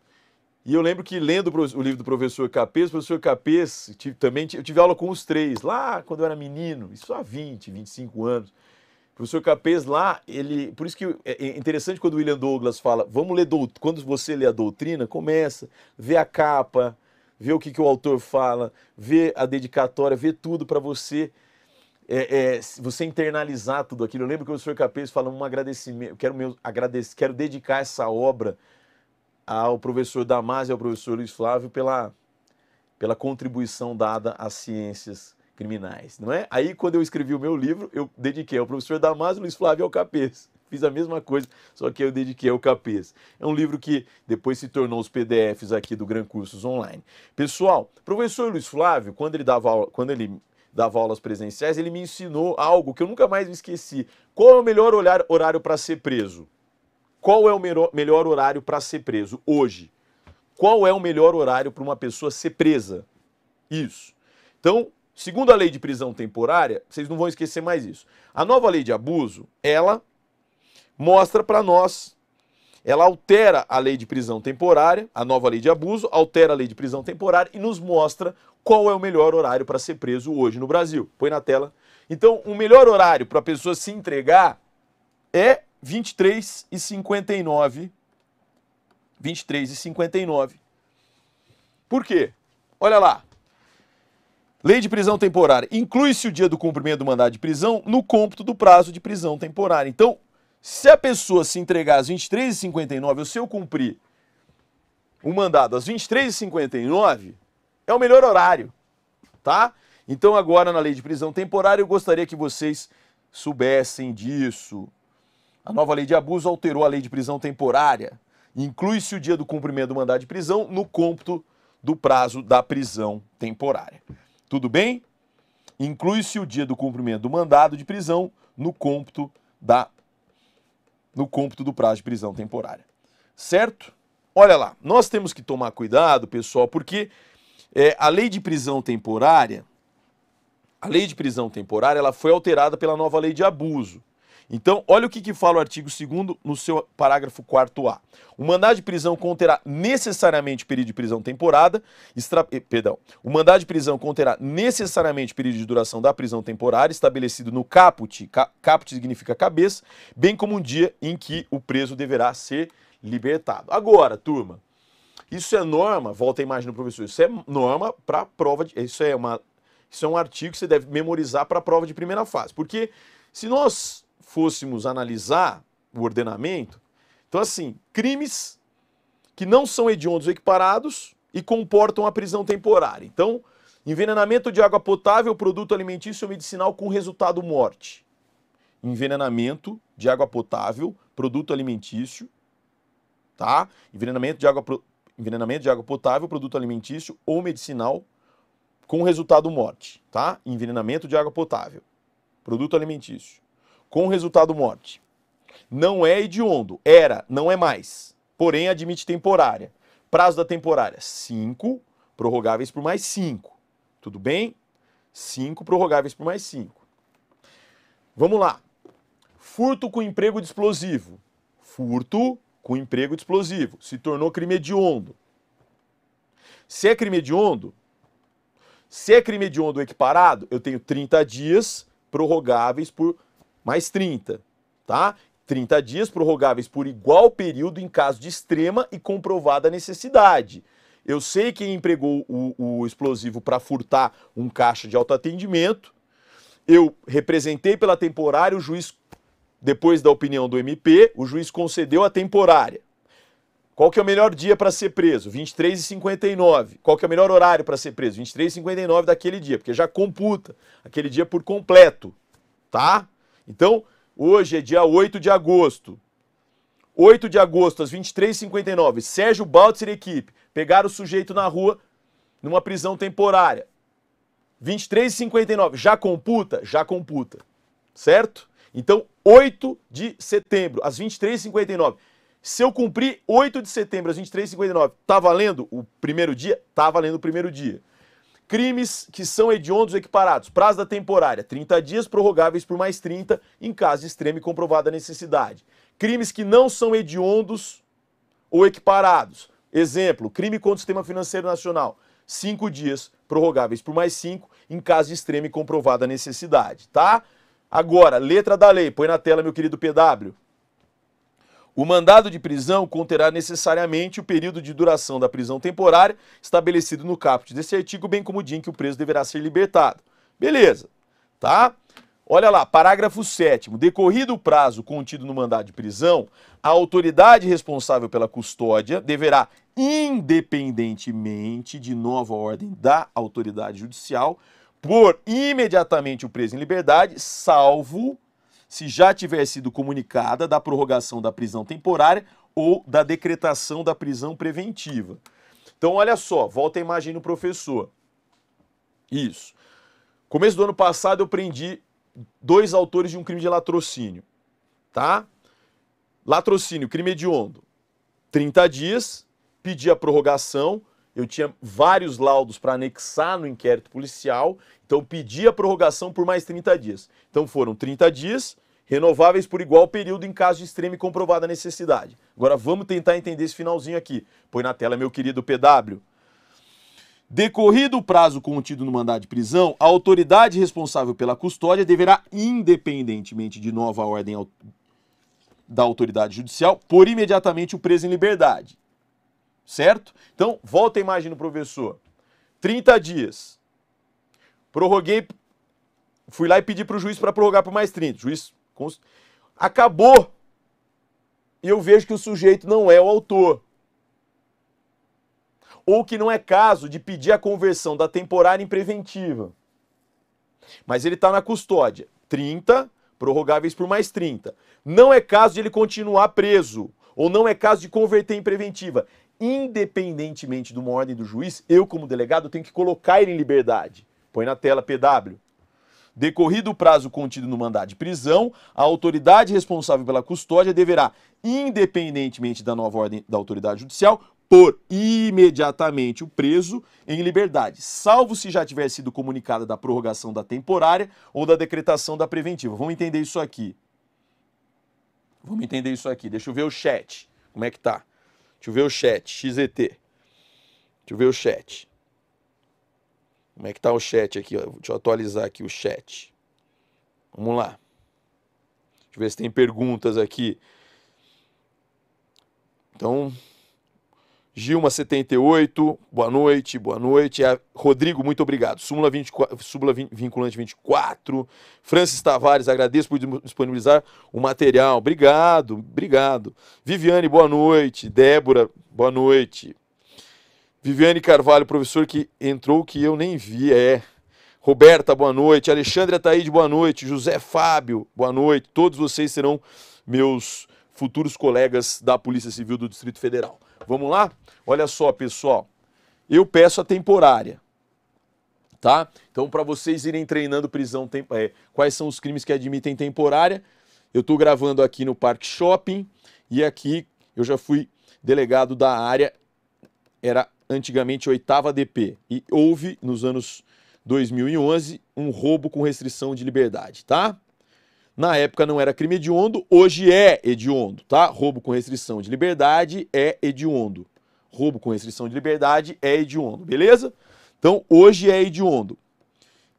E eu lembro que lendo o livro do professor Capês, o professor Capês, tive, também eu tive aula com os três, lá quando eu era menino, isso há 20, 25 anos. O professor Capês lá, ele, por isso que é, é interessante quando o William Douglas fala, vamos ler quando você lê a doutrina, começa, vê a capa, vê o que, que o autor fala, vê a dedicatória, vê tudo para você é, é, você internalizar tudo aquilo. Eu lembro que o professor Capês falou um agradecimento, quero, meu, agradece, quero dedicar essa obra ao professor Damásio e ao professor Luiz Flávio pela, pela contribuição dada às ciências criminais, não é? Aí, quando eu escrevi o meu livro, eu dediquei ao professor Damásio e Luiz Flávio ao Capês. Fiz a mesma coisa, só que eu dediquei ao Capês. É um livro que depois se tornou os PDFs aqui do Gran Cursos Online. Pessoal, professor Luiz Flávio, quando ele dava aula, quando ele dava aulas presenciais, ele me ensinou algo que eu nunca mais me esqueci. Qual é o melhor horário para ser preso? Qual é o melhor horário para ser preso? Hoje. Qual é o melhor horário para uma pessoa ser presa? Isso. Então, segundo a lei de prisão temporária, vocês não vão esquecer mais isso. A nova lei de abuso, ela mostra para nós, ela altera a lei de prisão temporária, a nova lei de abuso, altera a lei de prisão temporária e nos mostra qual é o melhor horário para ser preso hoje no Brasil. Põe na tela. Então, o melhor horário para a pessoa se entregar é 23 e 59. 23 e 59. Por quê? Olha lá. Lei de prisão temporária. Inclui-se o dia do cumprimento do mandado de prisão no cômputo do prazo de prisão temporária. Então, se a pessoa se entregar às 23 e 59 ou se eu cumprir o mandado às 23 e 59 é o melhor horário, tá? Então, agora na lei de prisão temporária, eu gostaria que vocês soubessem disso. A nova lei de abuso alterou a lei de prisão temporária. Inclui-se o dia do cumprimento do mandado de prisão no cômputo do prazo da prisão temporária. Tudo bem? Inclui-se o dia do cumprimento do mandado de prisão no cômputo da no cômputo do prazo de prisão temporária. Certo? Olha lá, nós temos que tomar cuidado, pessoal, porque é, a lei de prisão temporária, a lei de prisão temporária, ela foi alterada pela nova lei de abuso. Então, olha o que, que fala o artigo 2 no seu parágrafo 4A. O mandado de prisão conterá necessariamente período de prisão temporada, extra... Eh, perdão, o mandado de prisão conterá necessariamente período de duração da prisão temporária estabelecido no caput, caput significa cabeça, bem como um dia em que o preso deverá ser libertado. Agora, turma, isso é norma, volta a imagem do professor, isso é norma para prova, de, isso é uma isso é um artigo que você deve memorizar para a prova de primeira fase, porque se nós fôssemos analisar o ordenamento, então assim, crimes que não são hediondos equiparados e comportam a prisão temporária. Então, envenenamento de água potável, produto alimentício ou medicinal com resultado morte. Envenenamento de água potável, produto alimentício, tá? Envenenamento de água envenenamento de água potável, produto alimentício ou medicinal com resultado morte, tá? Envenenamento de água potável, produto alimentício com resultado morte. Não é hediondo, era, não é mais. Porém, admite temporária. Prazo da temporária, 5, prorrogáveis por mais 5. Tudo bem? 5 prorrogáveis por mais 5. Vamos lá. Furto com emprego de explosivo. Furto com emprego de explosivo. Se tornou crime hediondo. Se é crime hediondo, se é crime hediondo equiparado, eu tenho 30 dias prorrogáveis por mais 30, tá? 30 dias prorrogáveis por igual período em caso de extrema e comprovada necessidade. Eu sei quem empregou o, o explosivo para furtar um caixa de autoatendimento. Eu representei pela temporária, o juiz, depois da opinião do MP, o juiz concedeu a temporária. Qual que é o melhor dia para ser preso? 23 e 59. Qual que é o melhor horário para ser preso? 23 e 59 daquele dia, porque já computa aquele dia por completo, tá? Então, hoje é dia 8 de agosto. 8 de agosto, às 23h59, Sérgio Baltzer e equipe pegaram o sujeito na rua numa prisão temporária. 23h59, já computa? Já computa, certo? Então, 8 de setembro, às 23h59. Se eu cumprir 8 de setembro, às 23h59, tá valendo o primeiro dia? Tá valendo o primeiro dia. Crimes que são hediondos equiparados. Prazo da temporária, 30 dias, prorrogáveis por mais 30, em caso extremo e comprovada necessidade. Crimes que não são hediondos ou equiparados. Exemplo, crime contra o sistema financeiro nacional, 5 dias, prorrogáveis por mais 5, em caso extremo e comprovada necessidade, tá? Agora, letra da lei, põe na tela, meu querido PW. O mandado de prisão conterá necessariamente o período de duração da prisão temporária estabelecido no caput desse artigo, bem como o dia em que o preso deverá ser libertado. Beleza, tá? Olha lá, parágrafo 7. Decorrido o prazo contido no mandado de prisão, a autoridade responsável pela custódia deverá, independentemente de nova ordem da autoridade judicial, pôr imediatamente o preso em liberdade, salvo se já tiver sido comunicada da prorrogação da prisão temporária ou da decretação da prisão preventiva. Então, olha só, volta a imagem no professor. Isso. Começo do ano passado eu prendi dois autores de um crime de latrocínio, tá? Latrocínio, crime hediondo. 30 dias, pedi a prorrogação, eu tinha vários laudos para anexar no inquérito policial, então pedi a prorrogação por mais 30 dias. Então foram 30 dias, Renováveis por igual período em caso de extrema e comprovada necessidade. Agora vamos tentar entender esse finalzinho aqui. Põe na tela, meu querido PW. Decorrido o prazo contido no mandado de prisão, a autoridade responsável pela custódia deverá, independentemente de nova ordem da autoridade judicial, pôr imediatamente o preso em liberdade. Certo? Então, volta a imagem do professor. 30 dias. Prorroguei, fui lá e pedi para o juiz para prorrogar por mais 30. O juiz Acabou. E eu vejo que o sujeito não é o autor. Ou que não é caso de pedir a conversão da temporária em preventiva. Mas ele está na custódia. 30, prorrogáveis por mais 30. Não é caso de ele continuar preso. Ou não é caso de converter em preventiva. Independentemente de uma ordem do juiz, eu, como delegado, tenho que colocar ele em liberdade. Põe na tela, PW. Decorrido o prazo contido no mandado de prisão, a autoridade responsável pela custódia deverá, independentemente da nova ordem da autoridade judicial, pôr imediatamente o preso em liberdade, salvo se já tiver sido comunicada da prorrogação da temporária ou da decretação da preventiva. Vamos entender isso aqui. Vamos entender isso aqui. Deixa eu ver o chat. Como é que tá? Deixa eu ver o chat. XET. Deixa eu ver o chat. Como é que tá o chat aqui? Ó? Deixa eu atualizar aqui o chat. Vamos lá. Deixa eu ver se tem perguntas aqui. Então, Gilma78, boa noite, boa noite. É, Rodrigo, muito obrigado. Súmula, 24, súmula vinculante 24. Francis Tavares, agradeço por disponibilizar o material. Obrigado, obrigado. Viviane, boa noite. Débora, boa noite. Viviane Carvalho, professor que entrou que eu nem vi, é. Roberta, boa noite. Alexandre Ataíde, boa noite. José Fábio, boa noite. Todos vocês serão meus futuros colegas da Polícia Civil do Distrito Federal. Vamos lá? Olha só, pessoal. Eu peço a temporária, tá? Então, para vocês irem treinando prisão, tem... é, quais são os crimes que admitem temporária? Eu estou gravando aqui no Parque Shopping e aqui eu já fui delegado da área, era antigamente oitava DP, e houve nos anos 2011 um roubo com restrição de liberdade, tá? Na época não era crime hediondo, hoje é hediondo, tá? Roubo com restrição de liberdade é hediondo. Roubo com restrição de liberdade é hediondo, beleza? Então, hoje é hediondo.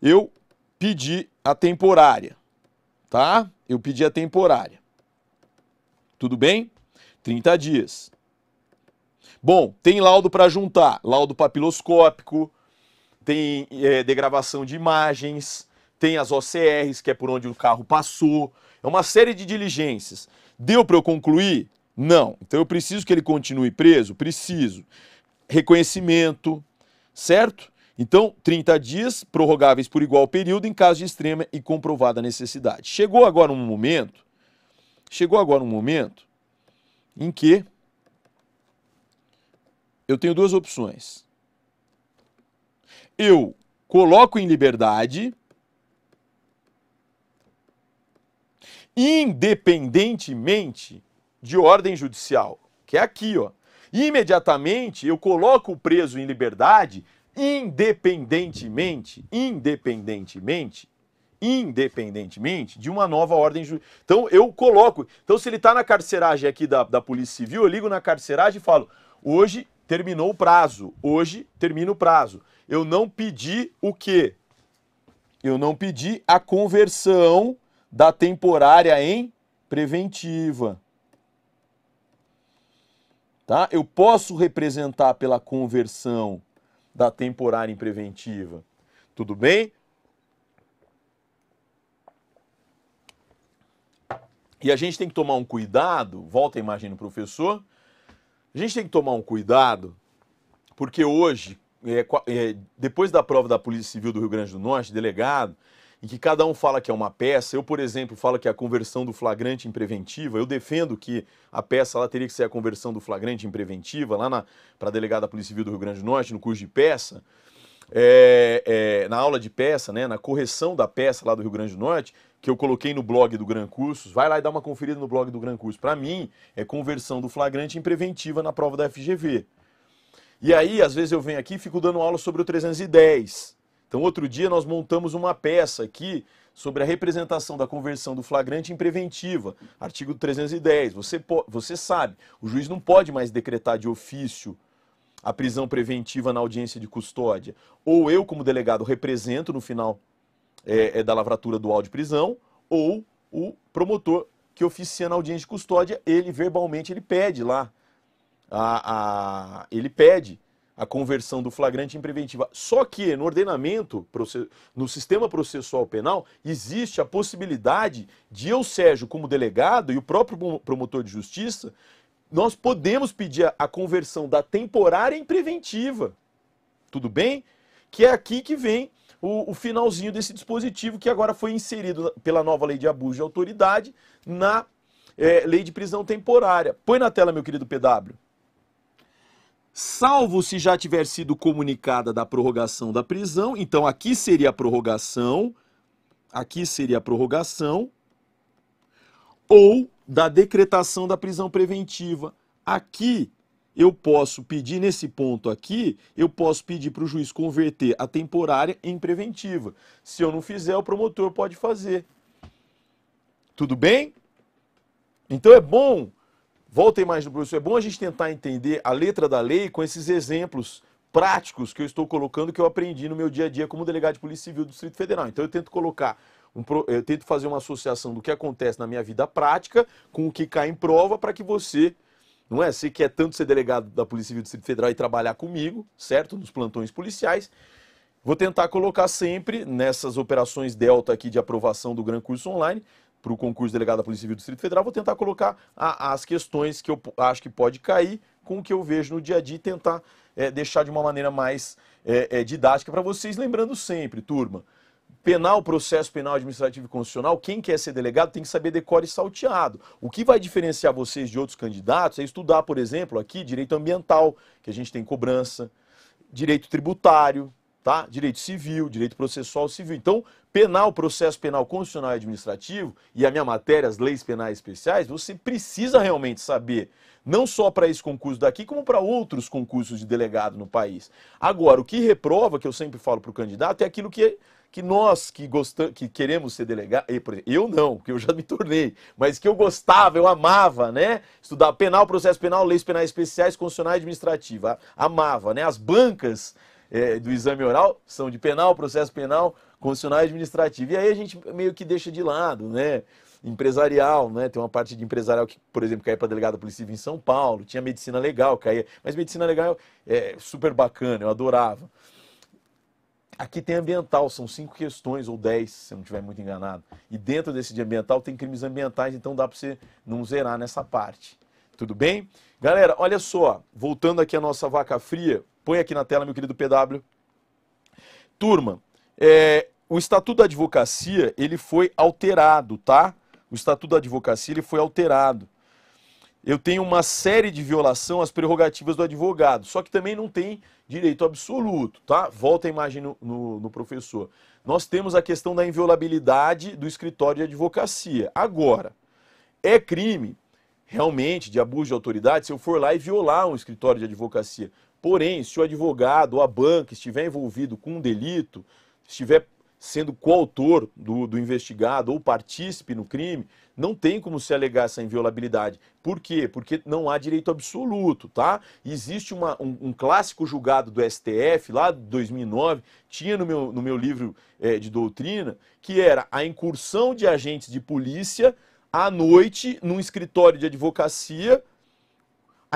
Eu pedi a temporária, tá? Eu pedi a temporária. Tudo bem? 30 dias. Bom, tem laudo para juntar, laudo papiloscópico, tem é, degravação de imagens, tem as OCRs, que é por onde o carro passou, é uma série de diligências. Deu para eu concluir? Não. Então eu preciso que ele continue preso? Preciso. Reconhecimento, certo? Então, 30 dias prorrogáveis por igual período em caso de extrema e comprovada necessidade. Chegou agora um momento, chegou agora um momento em que eu tenho duas opções. Eu coloco em liberdade, independentemente de ordem judicial, que é aqui, ó. Imediatamente eu coloco o preso em liberdade, independentemente, independentemente, independentemente de uma nova ordem judicial. Então eu coloco. Então, se ele está na carceragem aqui da, da Polícia Civil, eu ligo na carceragem e falo: hoje terminou o prazo. Hoje termina o prazo. Eu não pedi o quê? Eu não pedi a conversão da temporária em preventiva. Tá? Eu posso representar pela conversão da temporária em preventiva. Tudo bem? E a gente tem que tomar um cuidado, volta a imagem do professor, a gente tem que tomar um cuidado, porque hoje, é, é, depois da prova da Polícia Civil do Rio Grande do Norte, delegado, em que cada um fala que é uma peça, eu, por exemplo, falo que é a conversão do flagrante em preventiva, eu defendo que a peça teria que ser a conversão do flagrante em preventiva, lá para a delegada da Polícia Civil do Rio Grande do Norte, no curso de peça é, é, na aula de peça, né, na correção da peça lá do Rio Grande do Norte, que eu coloquei no blog do Gran Cursos, vai lá e dá uma conferida no blog do Gran Cursos. Para mim, é conversão do flagrante em preventiva na prova da FGV. E aí, às vezes eu venho aqui e fico dando aula sobre o 310. Então, outro dia nós montamos uma peça aqui sobre a representação da conversão do flagrante em preventiva, artigo 310. Você, você sabe, o juiz não pode mais decretar de ofício a prisão preventiva na audiência de custódia, ou eu, como delegado, represento no final é, é da lavratura do áudio prisão, ou o promotor que oficia na audiência de custódia, ele verbalmente ele pede lá, a, a, ele pede a conversão do flagrante em preventiva. Só que no ordenamento, no sistema processual penal, existe a possibilidade de eu, Sérgio, como delegado e o próprio promotor de justiça, nós podemos pedir a conversão da temporária em preventiva. Tudo bem? Que é aqui que vem o, o, finalzinho desse dispositivo que agora foi inserido pela nova lei de abuso de autoridade na é, lei de prisão temporária. Põe na tela, meu querido PW. Salvo se já tiver sido comunicada da prorrogação da prisão, então aqui seria a prorrogação, aqui seria a prorrogação, ou da decretação da prisão preventiva. Aqui eu posso pedir nesse ponto aqui, eu posso pedir para o juiz converter a temporária em preventiva. Se eu não fizer, o promotor pode fazer. Tudo bem? Então é bom, voltem mais no professor, é bom a gente tentar entender a letra da lei com esses exemplos práticos que eu estou colocando, que eu aprendi no meu dia a dia como delegado de Polícia Civil do Distrito Federal. Então eu tento colocar um, eu tento fazer uma associação do que acontece na minha vida prática com o que cai em prova para que você, não é? Você quer é tanto ser delegado da Polícia Civil do Distrito Federal e trabalhar comigo, certo? Nos plantões policiais. Vou tentar colocar sempre nessas operações delta aqui de aprovação do Gran Curso Online, para o concurso de delegado da Polícia Civil do Distrito Federal, vou tentar colocar a, as questões que eu acho que pode cair com o que eu vejo no dia a dia e tentar é, deixar de uma maneira mais é, é, didática para vocês. Lembrando sempre, turma, penal, processo penal administrativo e constitucional, quem quer ser delegado tem que saber decore salteado. O que vai diferenciar vocês de outros candidatos é estudar, por exemplo, aqui direito ambiental, que a gente tem cobrança, direito tributário, tá? Direito civil, direito processual civil. Então, penal, processo penal constitucional e administrativo e a minha matéria, as leis penais especiais, você precisa realmente saber, não só para esse concurso daqui, como para outros concursos de delegado no país. Agora, o que reprova, que eu sempre falo para o candidato, é aquilo que que nós que gostamos, que queremos ser delegado, eu não, que eu já me tornei, mas que eu gostava, eu amava, né? Estudar penal, processo penal, leis penais especiais, constitucional e administrativa. Amava, né? As bancas é, do exame oral são de penal, processo penal, constitucional e administrativo. E aí a gente meio que deixa de lado, né? Empresarial, né? Tem uma parte de empresarial que, por exemplo, caiu para delegado policial em São Paulo, tinha medicina legal, caía. Mas medicina legal é super bacana, eu adorava. Aqui tem ambiental, são cinco questões ou dez, se eu não estiver muito enganado. E dentro desse de ambiental tem crimes ambientais, então dá para você não zerar nessa parte. Tudo bem? Galera, olha só, voltando aqui a nossa vaca fria, põe aqui na tela, meu querido PW. Turma, é, o Estatuto da Advocacia, ele foi alterado, tá? O Estatuto da Advocacia, ele foi alterado eu tenho uma série de violação às prerrogativas do advogado, só que também não tem direito absoluto, tá? Volta a imagem no, no, no professor. Nós temos a questão da inviolabilidade do escritório de advocacia. Agora, é crime realmente de abuso de autoridade se eu for lá e violar um escritório de advocacia. Porém, se o advogado ou a banca estiver envolvido com um delito, estiver sendo coautor do, do investigado ou partícipe no crime, não tem como se alegar essa inviolabilidade. Por quê? Porque não há direito absoluto, tá? Existe uma, um, um, clássico julgado do STF, lá de 2009, tinha no meu, no meu livro é, de doutrina, que era a incursão de agentes de polícia à noite num escritório de advocacia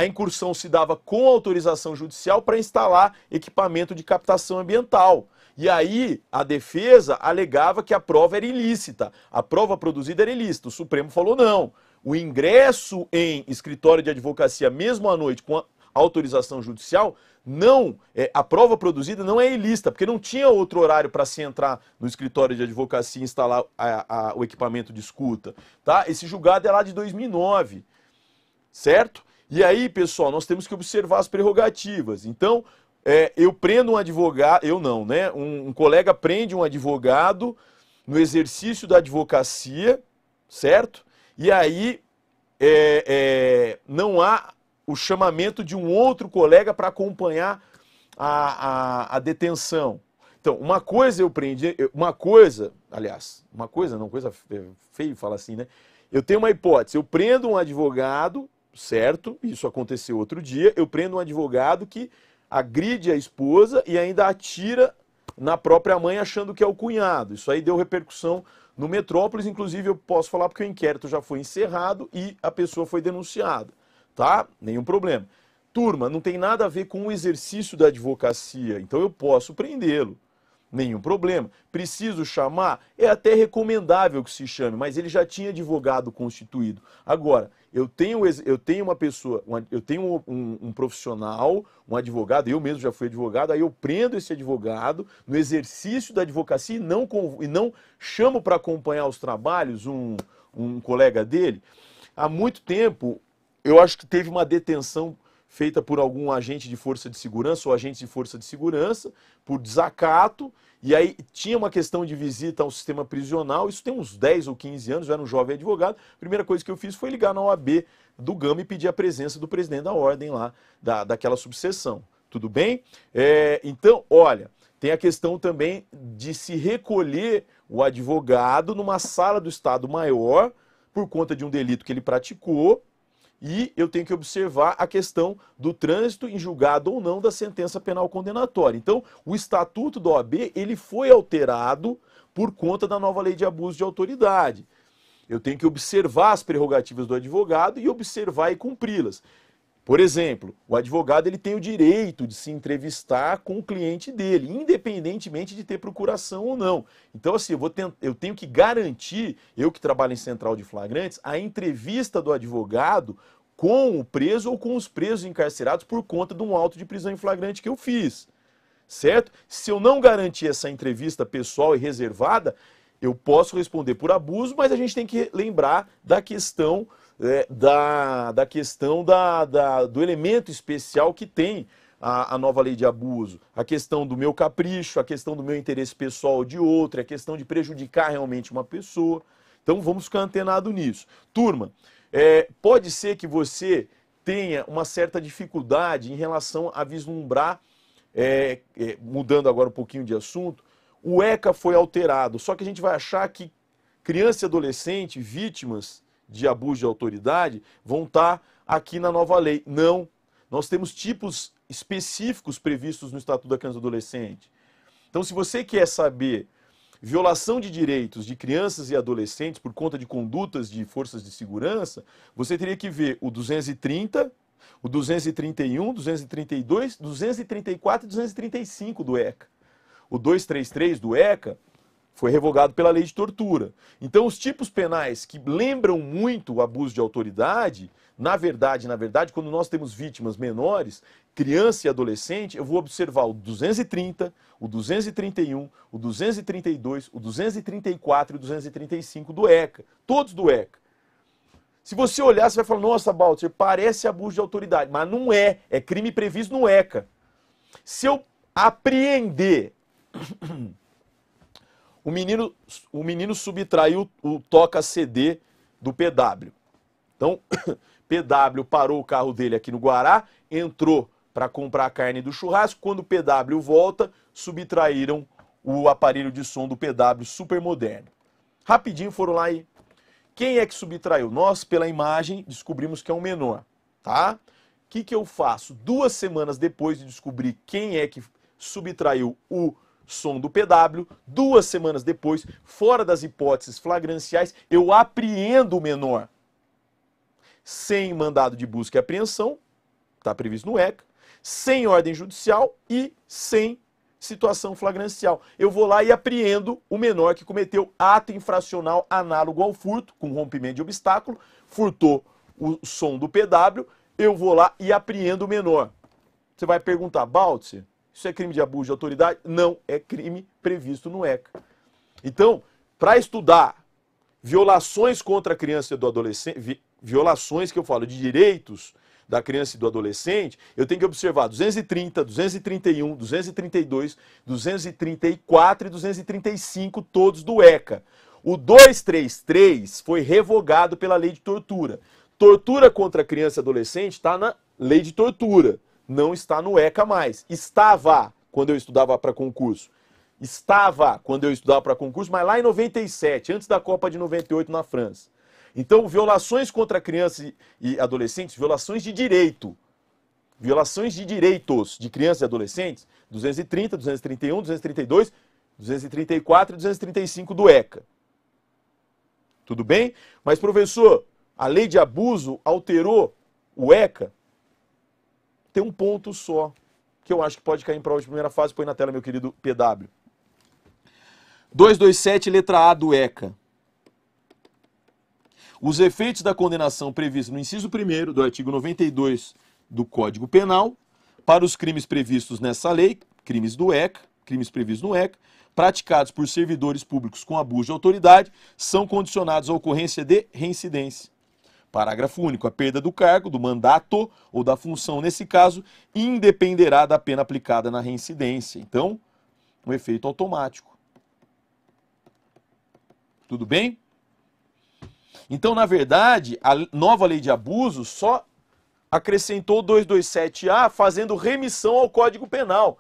a incursão se dava com autorização judicial para instalar equipamento de captação ambiental. E aí a defesa alegava que a prova era ilícita, a prova produzida era ilícita. O Supremo falou não. O ingresso em escritório de advocacia, mesmo à noite, com autorização judicial, não é, a prova produzida não é ilícita, porque não tinha outro horário para se entrar no escritório de advocacia e instalar a, a, o equipamento de escuta. Tá? Esse julgado é lá de 2009, certo? E aí, pessoal, nós temos que observar as prerrogativas. Então, é, eu prendo um advogado, eu não, né? Um, um colega prende um advogado no exercício da advocacia, certo? E aí é, é, não há o chamamento de um outro colega para acompanhar a, a, a, detenção. Então, uma coisa eu prendi, uma coisa, aliás, uma coisa não, coisa feio falar assim, né? Eu tenho uma hipótese, eu prendo um advogado certo, isso aconteceu outro dia, eu prendo um advogado que agride a esposa e ainda atira na própria mãe achando que é o cunhado. Isso aí deu repercussão no Metrópolis, inclusive eu posso falar porque o inquérito já foi encerrado e a pessoa foi denunciada, tá? Nenhum problema. Turma, não tem nada a ver com o exercício da advocacia, então eu posso prendê-lo. Nenhum problema. Preciso chamar? É até recomendável que se chame, mas ele já tinha advogado constituído. Agora, eu tenho, eu tenho uma pessoa, eu tenho um, um, um, profissional, um advogado, eu mesmo já fui advogado, aí eu prendo esse advogado no exercício da advocacia e não, e não chamo para acompanhar os trabalhos um, um colega dele. Há muito tempo, eu acho que teve uma detenção feita por algum agente de força de segurança ou agente de força de segurança, por desacato, e aí tinha uma questão de visita ao sistema prisional, isso tem uns 10 ou 15 anos, eu era um jovem advogado, a primeira coisa que eu fiz foi ligar na OAB do Gama e pedir a presença do presidente da ordem lá, da, daquela subseção, tudo bem? É, então, olha, tem a questão também de se recolher o advogado numa sala do Estado Maior, por conta de um delito que ele praticou, e eu tenho que observar a questão do trânsito em julgado ou não da sentença penal condenatória. Então, o estatuto da OAB ele foi alterado por conta da nova lei de abuso de autoridade. Eu tenho que observar as prerrogativas do advogado e observar e cumpri-las. Por exemplo, o advogado ele tem o direito de se entrevistar com o cliente dele, independentemente de ter procuração ou não. Então, assim, eu, vou eu tenho que garantir, eu que trabalho em central de flagrantes, a entrevista do advogado com o preso ou com os presos encarcerados por conta de um auto de prisão em flagrante que eu fiz. Certo? Se eu não garantir essa entrevista pessoal e reservada, eu posso responder por abuso, mas a gente tem que lembrar da questão é, da, da questão da, da, do elemento especial que tem a, a, nova lei de abuso, a questão do meu capricho, a questão do meu interesse pessoal de outro, a é questão de prejudicar realmente uma pessoa. Então vamos ficar antenado nisso. Turma, é, pode ser que você tenha uma certa dificuldade em relação a vislumbrar, é, é, mudando agora um pouquinho de assunto, o ECA foi alterado, só que a gente vai achar que criança e adolescente, vítimas de abuso de autoridade vão estar aqui na nova lei. Não. Nós temos tipos específicos previstos no Estatuto da Criança e Adolescente. Então, se você quer saber violação de direitos de crianças e adolescentes por conta de condutas de forças de segurança, você teria que ver o 230, o 231, 232, 234 e 235 do ECA. O 233 do ECA foi revogado pela lei de tortura. Então, os tipos penais que lembram muito o abuso de autoridade, na verdade, na verdade, quando nós temos vítimas menores, criança e adolescente, eu vou observar o 230, o 231, o 232, o 234 e o 235 do ECA, todos do ECA. Se você olhar, você vai falar, nossa, Balter, parece abuso de autoridade, mas não é, é crime previsto no ECA. Se eu apreender o menino, o menino subtraiu o toca CD do PW. Então, <coughs> PW parou o carro dele aqui no Guará, entrou para comprar a carne do churrasco. Quando o PW volta, subtraíram o aparelho de som do PW super moderno. Rapidinho foram lá e. Quem é que subtraiu? Nós, pela imagem, descobrimos que é um menor, tá? O que, que eu faço? Duas semanas depois de descobrir quem é que subtraiu o som do PW. Duas semanas depois, fora das hipóteses flagranciais, eu apreendo o menor sem mandado de busca e apreensão, está previsto no ECA, sem ordem judicial e sem situação flagrancial. Eu vou lá e apreendo o menor que cometeu ato infracional análogo ao furto, com rompimento de obstáculo, furtou o som do PW, eu vou lá e apreendo o menor. Você vai perguntar, Baltzer, isso é crime de abuso de autoridade? Não, é crime previsto no ECA. Então, para estudar violações contra a criança e do adolescente, violações que eu falo de direitos da criança e do adolescente, eu tenho que observar 230, 231, 232, 234 e 235, todos do ECA. O 233 foi revogado pela lei de tortura. Tortura contra criança e adolescente está na lei de tortura não está no ECA mais. Estava quando eu estudava para concurso. Estava quando eu estudava para concurso, mas lá em 97, antes da Copa de 98 na França. Então, violações contra crianças e adolescentes, violações de direito. Violações de direitos de crianças e adolescentes, 230, 231, 232, 234 e 235 do ECA. Tudo bem? Mas, professor, a lei de abuso alterou o ECA? Tem um ponto só que eu acho que pode cair em prova de primeira fase. Põe na tela, meu querido PW. 227, letra A do ECA. Os efeitos da condenação prevista no inciso 1 do artigo 92 do Código Penal para os crimes previstos nessa lei, crimes do ECA, crimes previstos no ECA, praticados por servidores públicos com abuso de autoridade, são condicionados à ocorrência de reincidência. Parágrafo único. A perda do cargo, do mandato ou da função, nesse caso, independerá da pena aplicada na reincidência. Então, um efeito automático. Tudo bem? Então, na verdade, a nova lei de abuso só acrescentou 227A fazendo remissão ao Código Penal.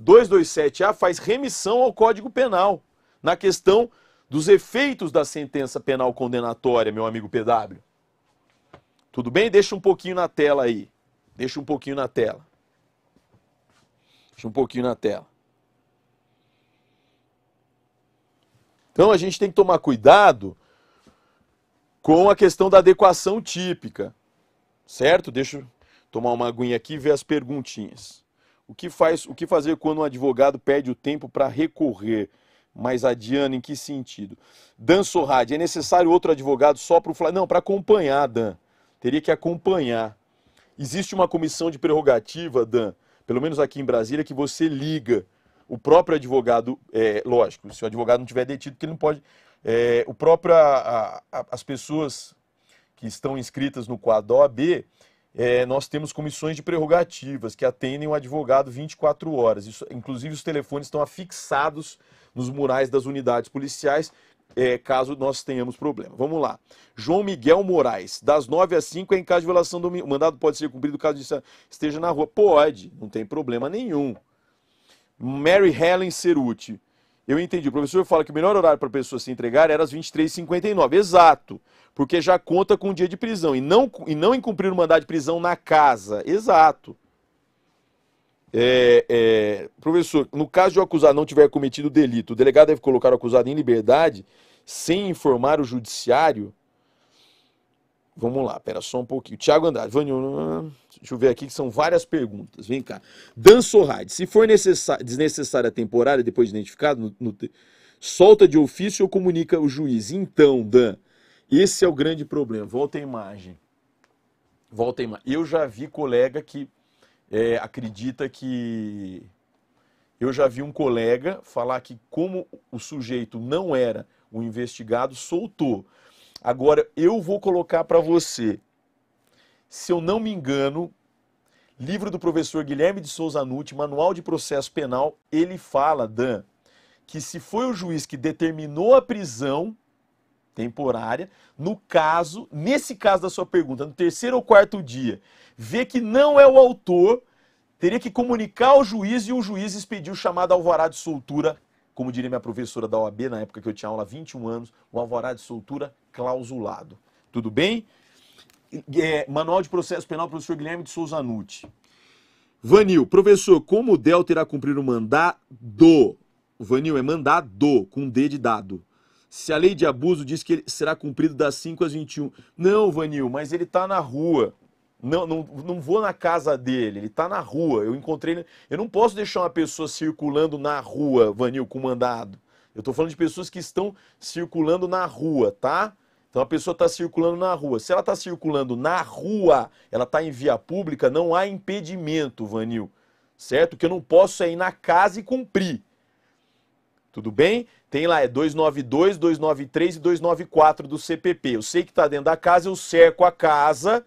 227A faz remissão ao Código Penal na questão dos efeitos da sentença penal condenatória, meu amigo PW. Tudo bem? Deixa um pouquinho na tela aí. Deixa um pouquinho na tela. Deixa um pouquinho na tela. Então a gente tem que tomar cuidado com a questão da adequação típica. Certo? Deixa eu tomar uma aguinha aqui e ver as perguntinhas. O que, faz, o que fazer quando um advogado perde o tempo para recorrer? Mas Adiano, em que sentido? Dan Sorradi, é necessário outro advogado só para o Flamengo? Não, para acompanhar, Dan. Teria que acompanhar. Existe uma comissão de prerrogativa, Dan, pelo menos aqui em Brasília, que você liga o próprio advogado, é, lógico, se o advogado não tiver detido, que ele não pode. É, o próprio, a, a, as pessoas que estão inscritas no quadro da OAB, é, nós temos comissões de prerrogativas que atendem o advogado 24 horas. Isso, inclusive, os telefones estão afixados nos murais das unidades policiais, é, caso nós tenhamos problema. Vamos lá. João Miguel Moraes, das 9 às 5 é em caso de violação do mandado pode ser cumprido caso esteja na rua. Pode, não tem problema nenhum. Mary Helen Ceruti. Eu entendi. O professor fala que o melhor horário para a pessoa se entregar era às 23h59. Exato. Porque já conta com um dia de prisão. E não, e não incumprir o mandado de prisão na casa. Exato. É, é, professor, no caso de o acusado não tiver cometido delito, o delegado deve colocar o acusado em liberdade sem informar o judiciário? Vamos lá, pera só um pouquinho. Tiago Andrade, Vanil, hum, deixa eu ver aqui que são várias perguntas. Vem cá. Dan Sorrade, se for desnecessária temporária depois de identificado, no, no, solta de ofício ou comunica o juiz. Então, Dan, esse é o grande problema. Volta a imagem. Volta a imagem. Eu já vi colega que é, acredita que. Eu já vi um colega falar que, como o sujeito não era o investigado, soltou. Agora, eu vou colocar para você, se eu não me engano, livro do professor Guilherme de Souza Nutti, Manual de Processo Penal, ele fala, Dan, que se foi o juiz que determinou a prisão, temporária. No caso, nesse caso da sua pergunta, no terceiro ou quarto dia, vê que não é o autor, teria que comunicar ao juiz e o juiz expediu o chamado alvará de soltura, como diria minha professora da OAB na época que eu tinha aula, 21 anos, o alvará de soltura clausulado. Tudo bem? É, Manual de Processo Penal, professor Guilherme de Souza Nutti. Vanil, professor, como o DEL terá cumprido o mandado? Vanil, é mandado, com D de dado se a lei de abuso diz que ele será cumprido das 5 às 21. Não, Vanil, mas ele está na rua. Não, não, não vou na casa dele, ele está na rua. Eu encontrei ele. Eu não posso deixar uma pessoa circulando na rua, Vanil, com mandado. Eu estou falando de pessoas que estão circulando na rua, tá? Então a pessoa está circulando na rua. Se ela está circulando na rua, ela está em via pública, não há impedimento, Vanil. Certo? que eu não posso é ir na casa e cumprir. Tudo bem? Tem lá, é 292, 293 e 294 do CPP. Eu sei que está dentro da casa, eu cerco a casa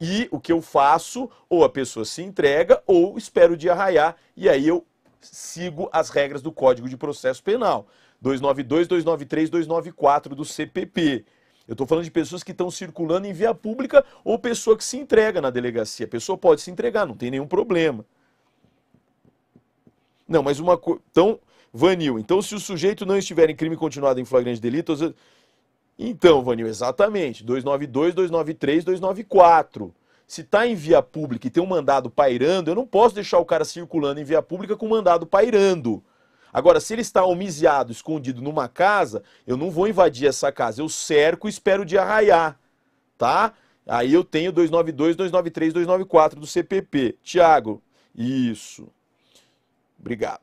e o que eu faço, ou a pessoa se entrega ou espero o dia raiar e aí eu sigo as regras do Código de Processo Penal. 292, 293, 294 do CPP. Eu estou falando de pessoas que estão circulando em via pública ou pessoa que se entrega na delegacia. A pessoa pode se entregar, não tem nenhum problema. Não, mas uma coisa. Então, Vanil, então se o sujeito não estiver em crime continuado em flagrante delito... Então, Vanil, exatamente, 292, 293, 294. Se está em via pública e tem um mandado pairando, eu não posso deixar o cara circulando em via pública com o mandado pairando. Agora, se ele está homiziado, escondido numa casa, eu não vou invadir essa casa, eu cerco e espero de arraiar. tá? Aí eu tenho 292, 293, 294 do CPP. Tiago, isso. Obrigado.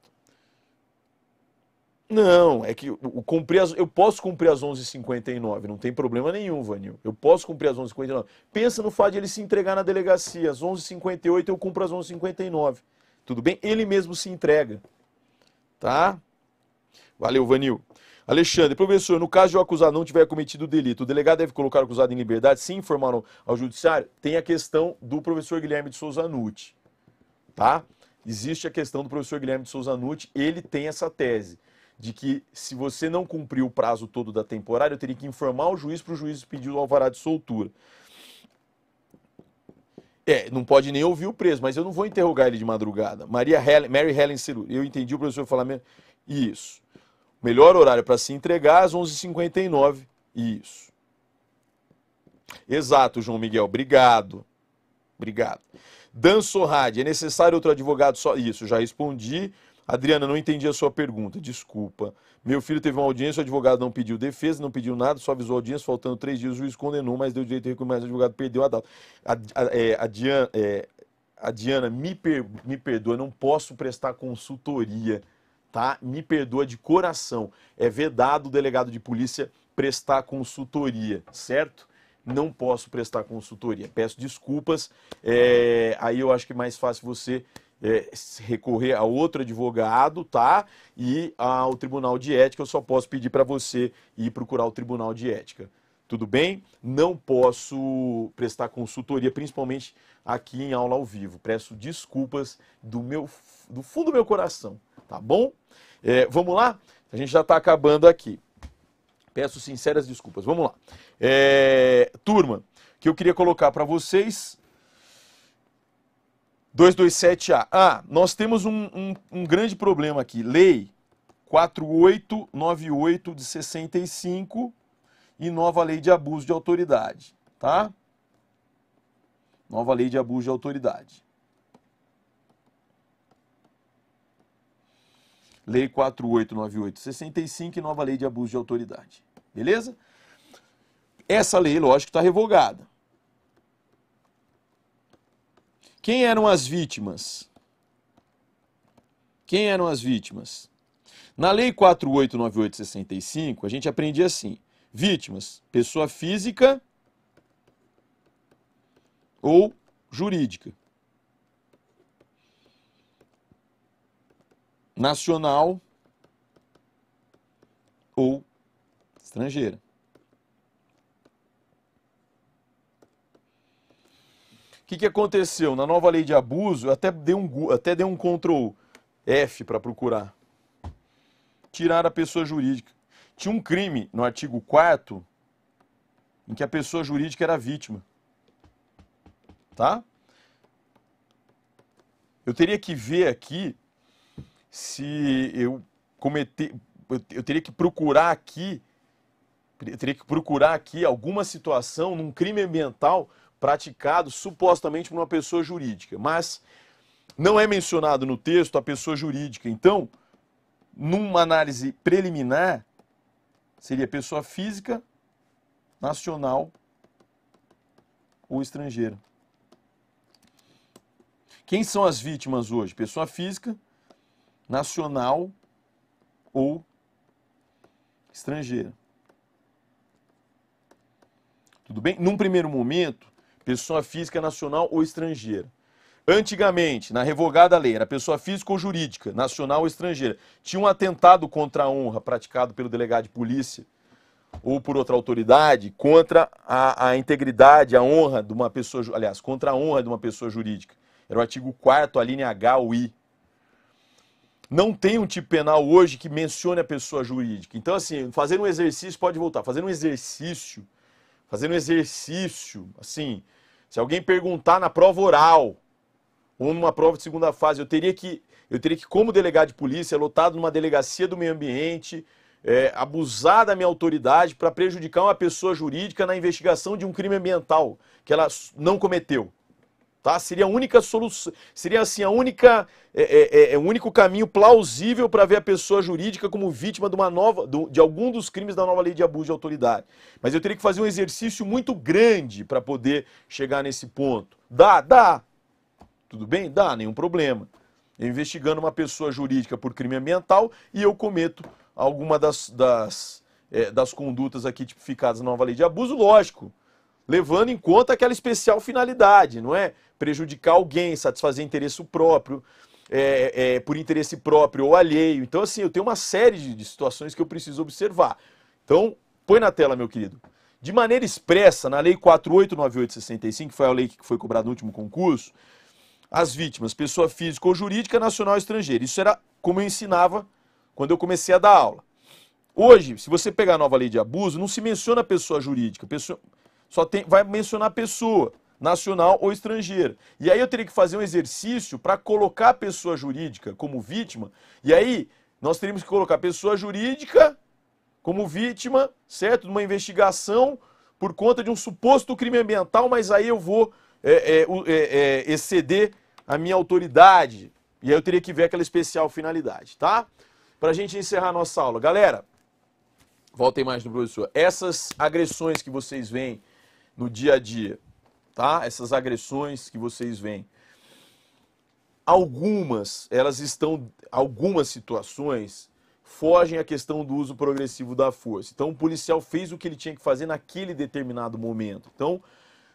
Não, é que eu, eu, as, eu posso cumprir as 11h59, não tem problema nenhum, Vanil. Eu posso cumprir as 11h59. Pensa no fato de ele se entregar na delegacia. Às 11h58 eu cumpro as 11h59. Tudo bem? Ele mesmo se entrega. Tá? Valeu, Vanil. Alexandre, professor, no caso de o acusado não tiver cometido o delito, o delegado deve colocar o acusado em liberdade Sim, informar ao judiciário? Tem a questão do professor Guilherme de Souza Nutti. Tá? Existe a questão do professor Guilherme de Souza Nutti, ele tem essa tese de que se você não cumpriu o prazo todo da temporária, eu teria que informar o juiz para o juiz pedir o alvará de soltura. É, não pode nem ouvir o preso, mas eu não vou interrogar ele de madrugada. Maria Helen, Mary Helen Ciru, eu entendi o professor falar mesmo. Isso. O melhor horário para se entregar às 11h59. Isso. Exato, João Miguel. Obrigado. Obrigado. Dan Sorrad, é necessário outro advogado só. Isso, já respondi. Adriana, não entendi a sua pergunta, desculpa. Meu filho teve uma audiência, o advogado não pediu defesa, não pediu nada, só avisou a audiência, faltando três dias, o juiz condenou, mas deu direito de recuo, mas o advogado perdeu a data. A, a, é, a Diana, é, a Diana me, per, me perdoa, não posso prestar consultoria, tá? Me perdoa de coração. É vedado o delegado de polícia prestar consultoria, certo? Não posso prestar consultoria. Peço desculpas, é, aí eu acho que é mais fácil você é, recorrer a outro advogado, tá? E ao Tribunal de Ética eu só posso pedir para você ir procurar o Tribunal de Ética. Tudo bem? Não posso prestar consultoria, principalmente aqui em aula ao vivo. Peço desculpas do, meu, do fundo do meu coração, tá bom? É, vamos lá? A gente já está acabando aqui. Peço sinceras desculpas. Vamos lá. É, turma, que eu queria colocar para vocês 227A. Ah, nós temos um, um, um grande problema aqui. Lei 4898 de 65 e nova lei de abuso de autoridade, tá? Nova lei de abuso de autoridade. Lei 4898-65 e nova lei de abuso de autoridade. Beleza? Essa lei, lógico, está revogada. Quem eram as vítimas? Quem eram as vítimas? Na Lei 489865, a gente aprendia assim: vítimas, pessoa física ou jurídica. Nacional ou estrangeira. que, que aconteceu? Na nova lei de abuso, até deu um, até deu um Ctrl F para procurar. Tirar a pessoa jurídica. Tinha um crime no artigo 4 em que a pessoa jurídica era vítima. Tá? Eu teria que ver aqui se eu cometer. Eu teria que procurar aqui. Eu teria que procurar aqui alguma situação num crime ambiental praticado supostamente por uma pessoa jurídica, mas não é mencionado no texto a pessoa jurídica. Então, numa análise preliminar, seria pessoa física, nacional ou estrangeira. Quem são as vítimas hoje? Pessoa física, nacional ou estrangeira. Tudo bem? Num primeiro momento, pessoa física nacional ou estrangeira. Antigamente, na revogada lei, era pessoa física ou jurídica, nacional ou estrangeira, tinha um atentado contra a honra praticado pelo delegado de polícia ou por outra autoridade contra a, a integridade, a honra de uma pessoa, aliás, contra a honra de uma pessoa jurídica. Era o artigo 4 a linha H ou I. Não tem um tipo penal hoje que mencione a pessoa jurídica. Então, assim, fazer um exercício, pode voltar, fazer um exercício, fazer um exercício, assim, se alguém perguntar na prova oral ou numa prova de segunda fase, eu teria que, eu teria que como delegado de polícia, lotado numa delegacia do meio ambiente, é, abusar da minha autoridade para prejudicar uma pessoa jurídica na investigação de um crime ambiental que ela não cometeu tá? Seria a única solução, seria assim a única, é, é, é, é o único caminho plausível para ver a pessoa jurídica como vítima de uma nova, de algum dos crimes da nova lei de abuso de autoridade. Mas eu teria que fazer um exercício muito grande para poder chegar nesse ponto. Dá, dá, tudo bem, dá, nenhum problema. Eu investigando uma pessoa jurídica por crime ambiental e eu cometo alguma das das, é, das condutas aqui tipificadas na nova lei de abuso, lógico levando em conta aquela especial finalidade, não é? Prejudicar alguém, satisfazer interesse próprio, é, é, por interesse próprio ou alheio. Então, assim, eu tenho uma série de, de situações que eu preciso observar. Então, põe na tela, meu querido. De maneira expressa, na Lei 489865, que foi a lei que foi cobrada no último concurso, as vítimas, pessoa física ou jurídica, nacional ou estrangeira. Isso era como eu ensinava quando eu comecei a dar aula. Hoje, se você pegar a nova lei de abuso, não se menciona pessoa jurídica. Pessoa... Só tem, vai mencionar pessoa, nacional ou estrangeira. E aí eu teria que fazer um exercício para colocar a pessoa jurídica como vítima. E aí nós teríamos que colocar a pessoa jurídica como vítima, certo? De uma investigação por conta de um suposto crime ambiental, mas aí eu vou é, é, é, é, exceder a minha autoridade. E aí eu teria que ver aquela especial finalidade, tá? Para a gente encerrar a nossa aula. Galera, volta mais imagem do professor. Essas agressões que vocês veem no dia a dia, tá? Essas agressões que vocês veem. Algumas, elas estão, algumas situações fogem à questão do uso progressivo da força. Então o policial fez o que ele tinha que fazer naquele determinado momento. Então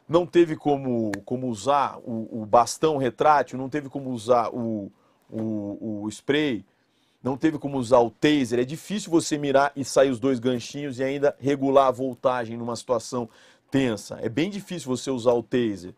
não teve como, como usar o, o bastão retrátil, não teve como usar o, o, o spray, não teve como usar o taser. É difícil você mirar e sair os dois ganchinhos e ainda regular a voltagem numa situação tensa. É bem difícil você usar o taser.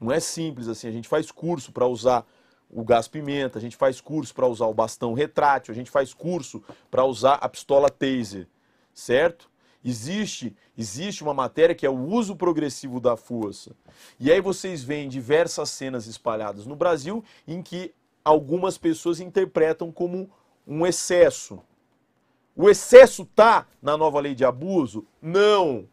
Não é simples assim. A gente faz curso para usar o gás pimenta, a gente faz curso para usar o bastão retrátil, a gente faz curso para usar a pistola taser, certo? Existe, existe uma matéria que é o uso progressivo da força. E aí vocês veem diversas cenas espalhadas no Brasil em que algumas pessoas interpretam como um excesso. O excesso tá na nova lei de abuso? Não.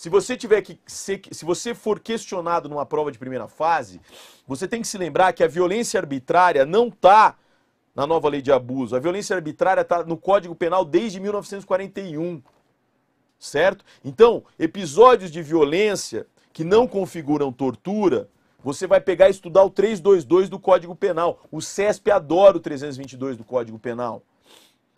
Se você tiver que ser, se você for questionado numa prova de primeira fase, você tem que se lembrar que a violência arbitrária não está na nova lei de abuso. A violência arbitrária está no Código Penal desde 1941, certo? Então, episódios de violência que não configuram tortura, você vai pegar e estudar o 322 do Código Penal. O CESP adora o 322 do Código Penal.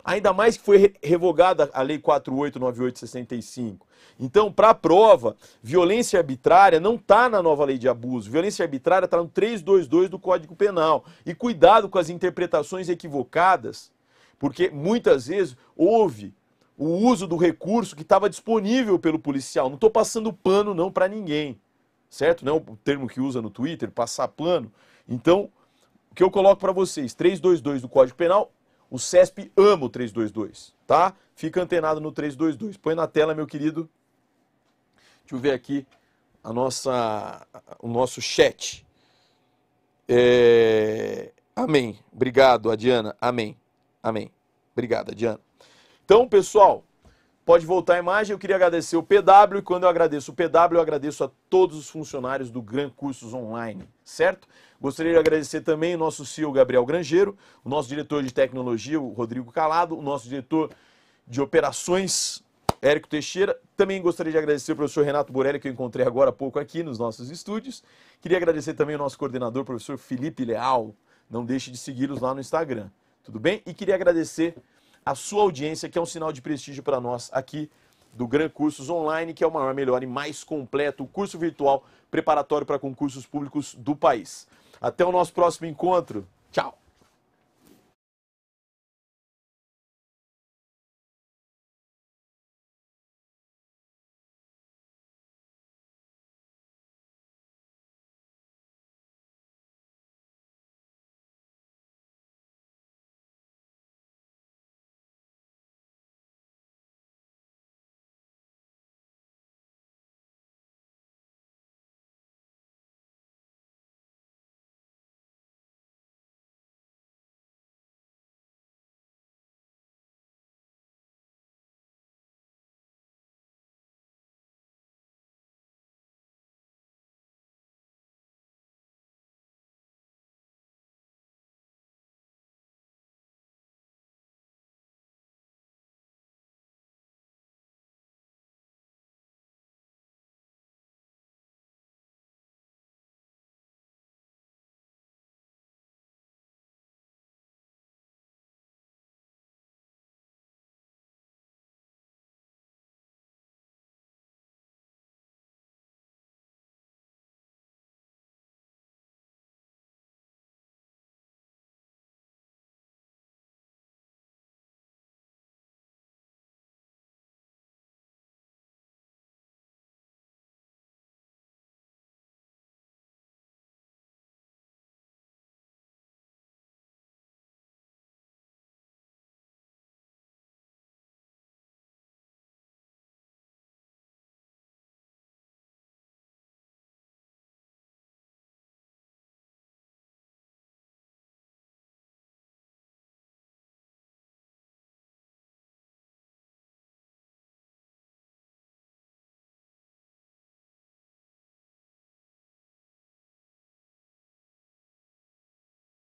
Ainda mais que foi revogada a Lei 489865. Então, para a prova, violência arbitrária não está na nova lei de abuso. Violência arbitrária está no 322 do Código Penal. E cuidado com as interpretações equivocadas, porque muitas vezes houve o uso do recurso que estava disponível pelo policial. Não estou passando pano não para ninguém, certo? Não é o termo que usa no Twitter, passar pano. Então, o que eu coloco para vocês, 322 do Código Penal o CESP ama o 322, tá? Fica antenado no 322. Põe na tela, meu querido. Deixa eu ver aqui a nossa, o nosso chat. É... Amém. Obrigado, Adiana. Amém. Amém. Obrigado, Adiana. Então, pessoal, Pode voltar a imagem, eu queria agradecer o PW e quando eu agradeço o PW, eu agradeço a todos os funcionários do Gran Cursos Online, certo? Gostaria de agradecer também o nosso CEO Gabriel Grangeiro, o nosso diretor de tecnologia, o Rodrigo Calado, o nosso diretor de operações, Érico Teixeira. Também gostaria de agradecer o professor Renato Borelli, que eu encontrei agora há pouco aqui nos nossos estúdios. Queria agradecer também o nosso coordenador, o professor Felipe Leal. Não deixe de segui-los lá no Instagram, tudo bem? E queria agradecer a sua audiência, que é um sinal de prestígio para nós aqui do Gran Cursos Online, que é o maior, melhor e mais completo curso virtual preparatório para concursos públicos do país. Até o nosso próximo encontro.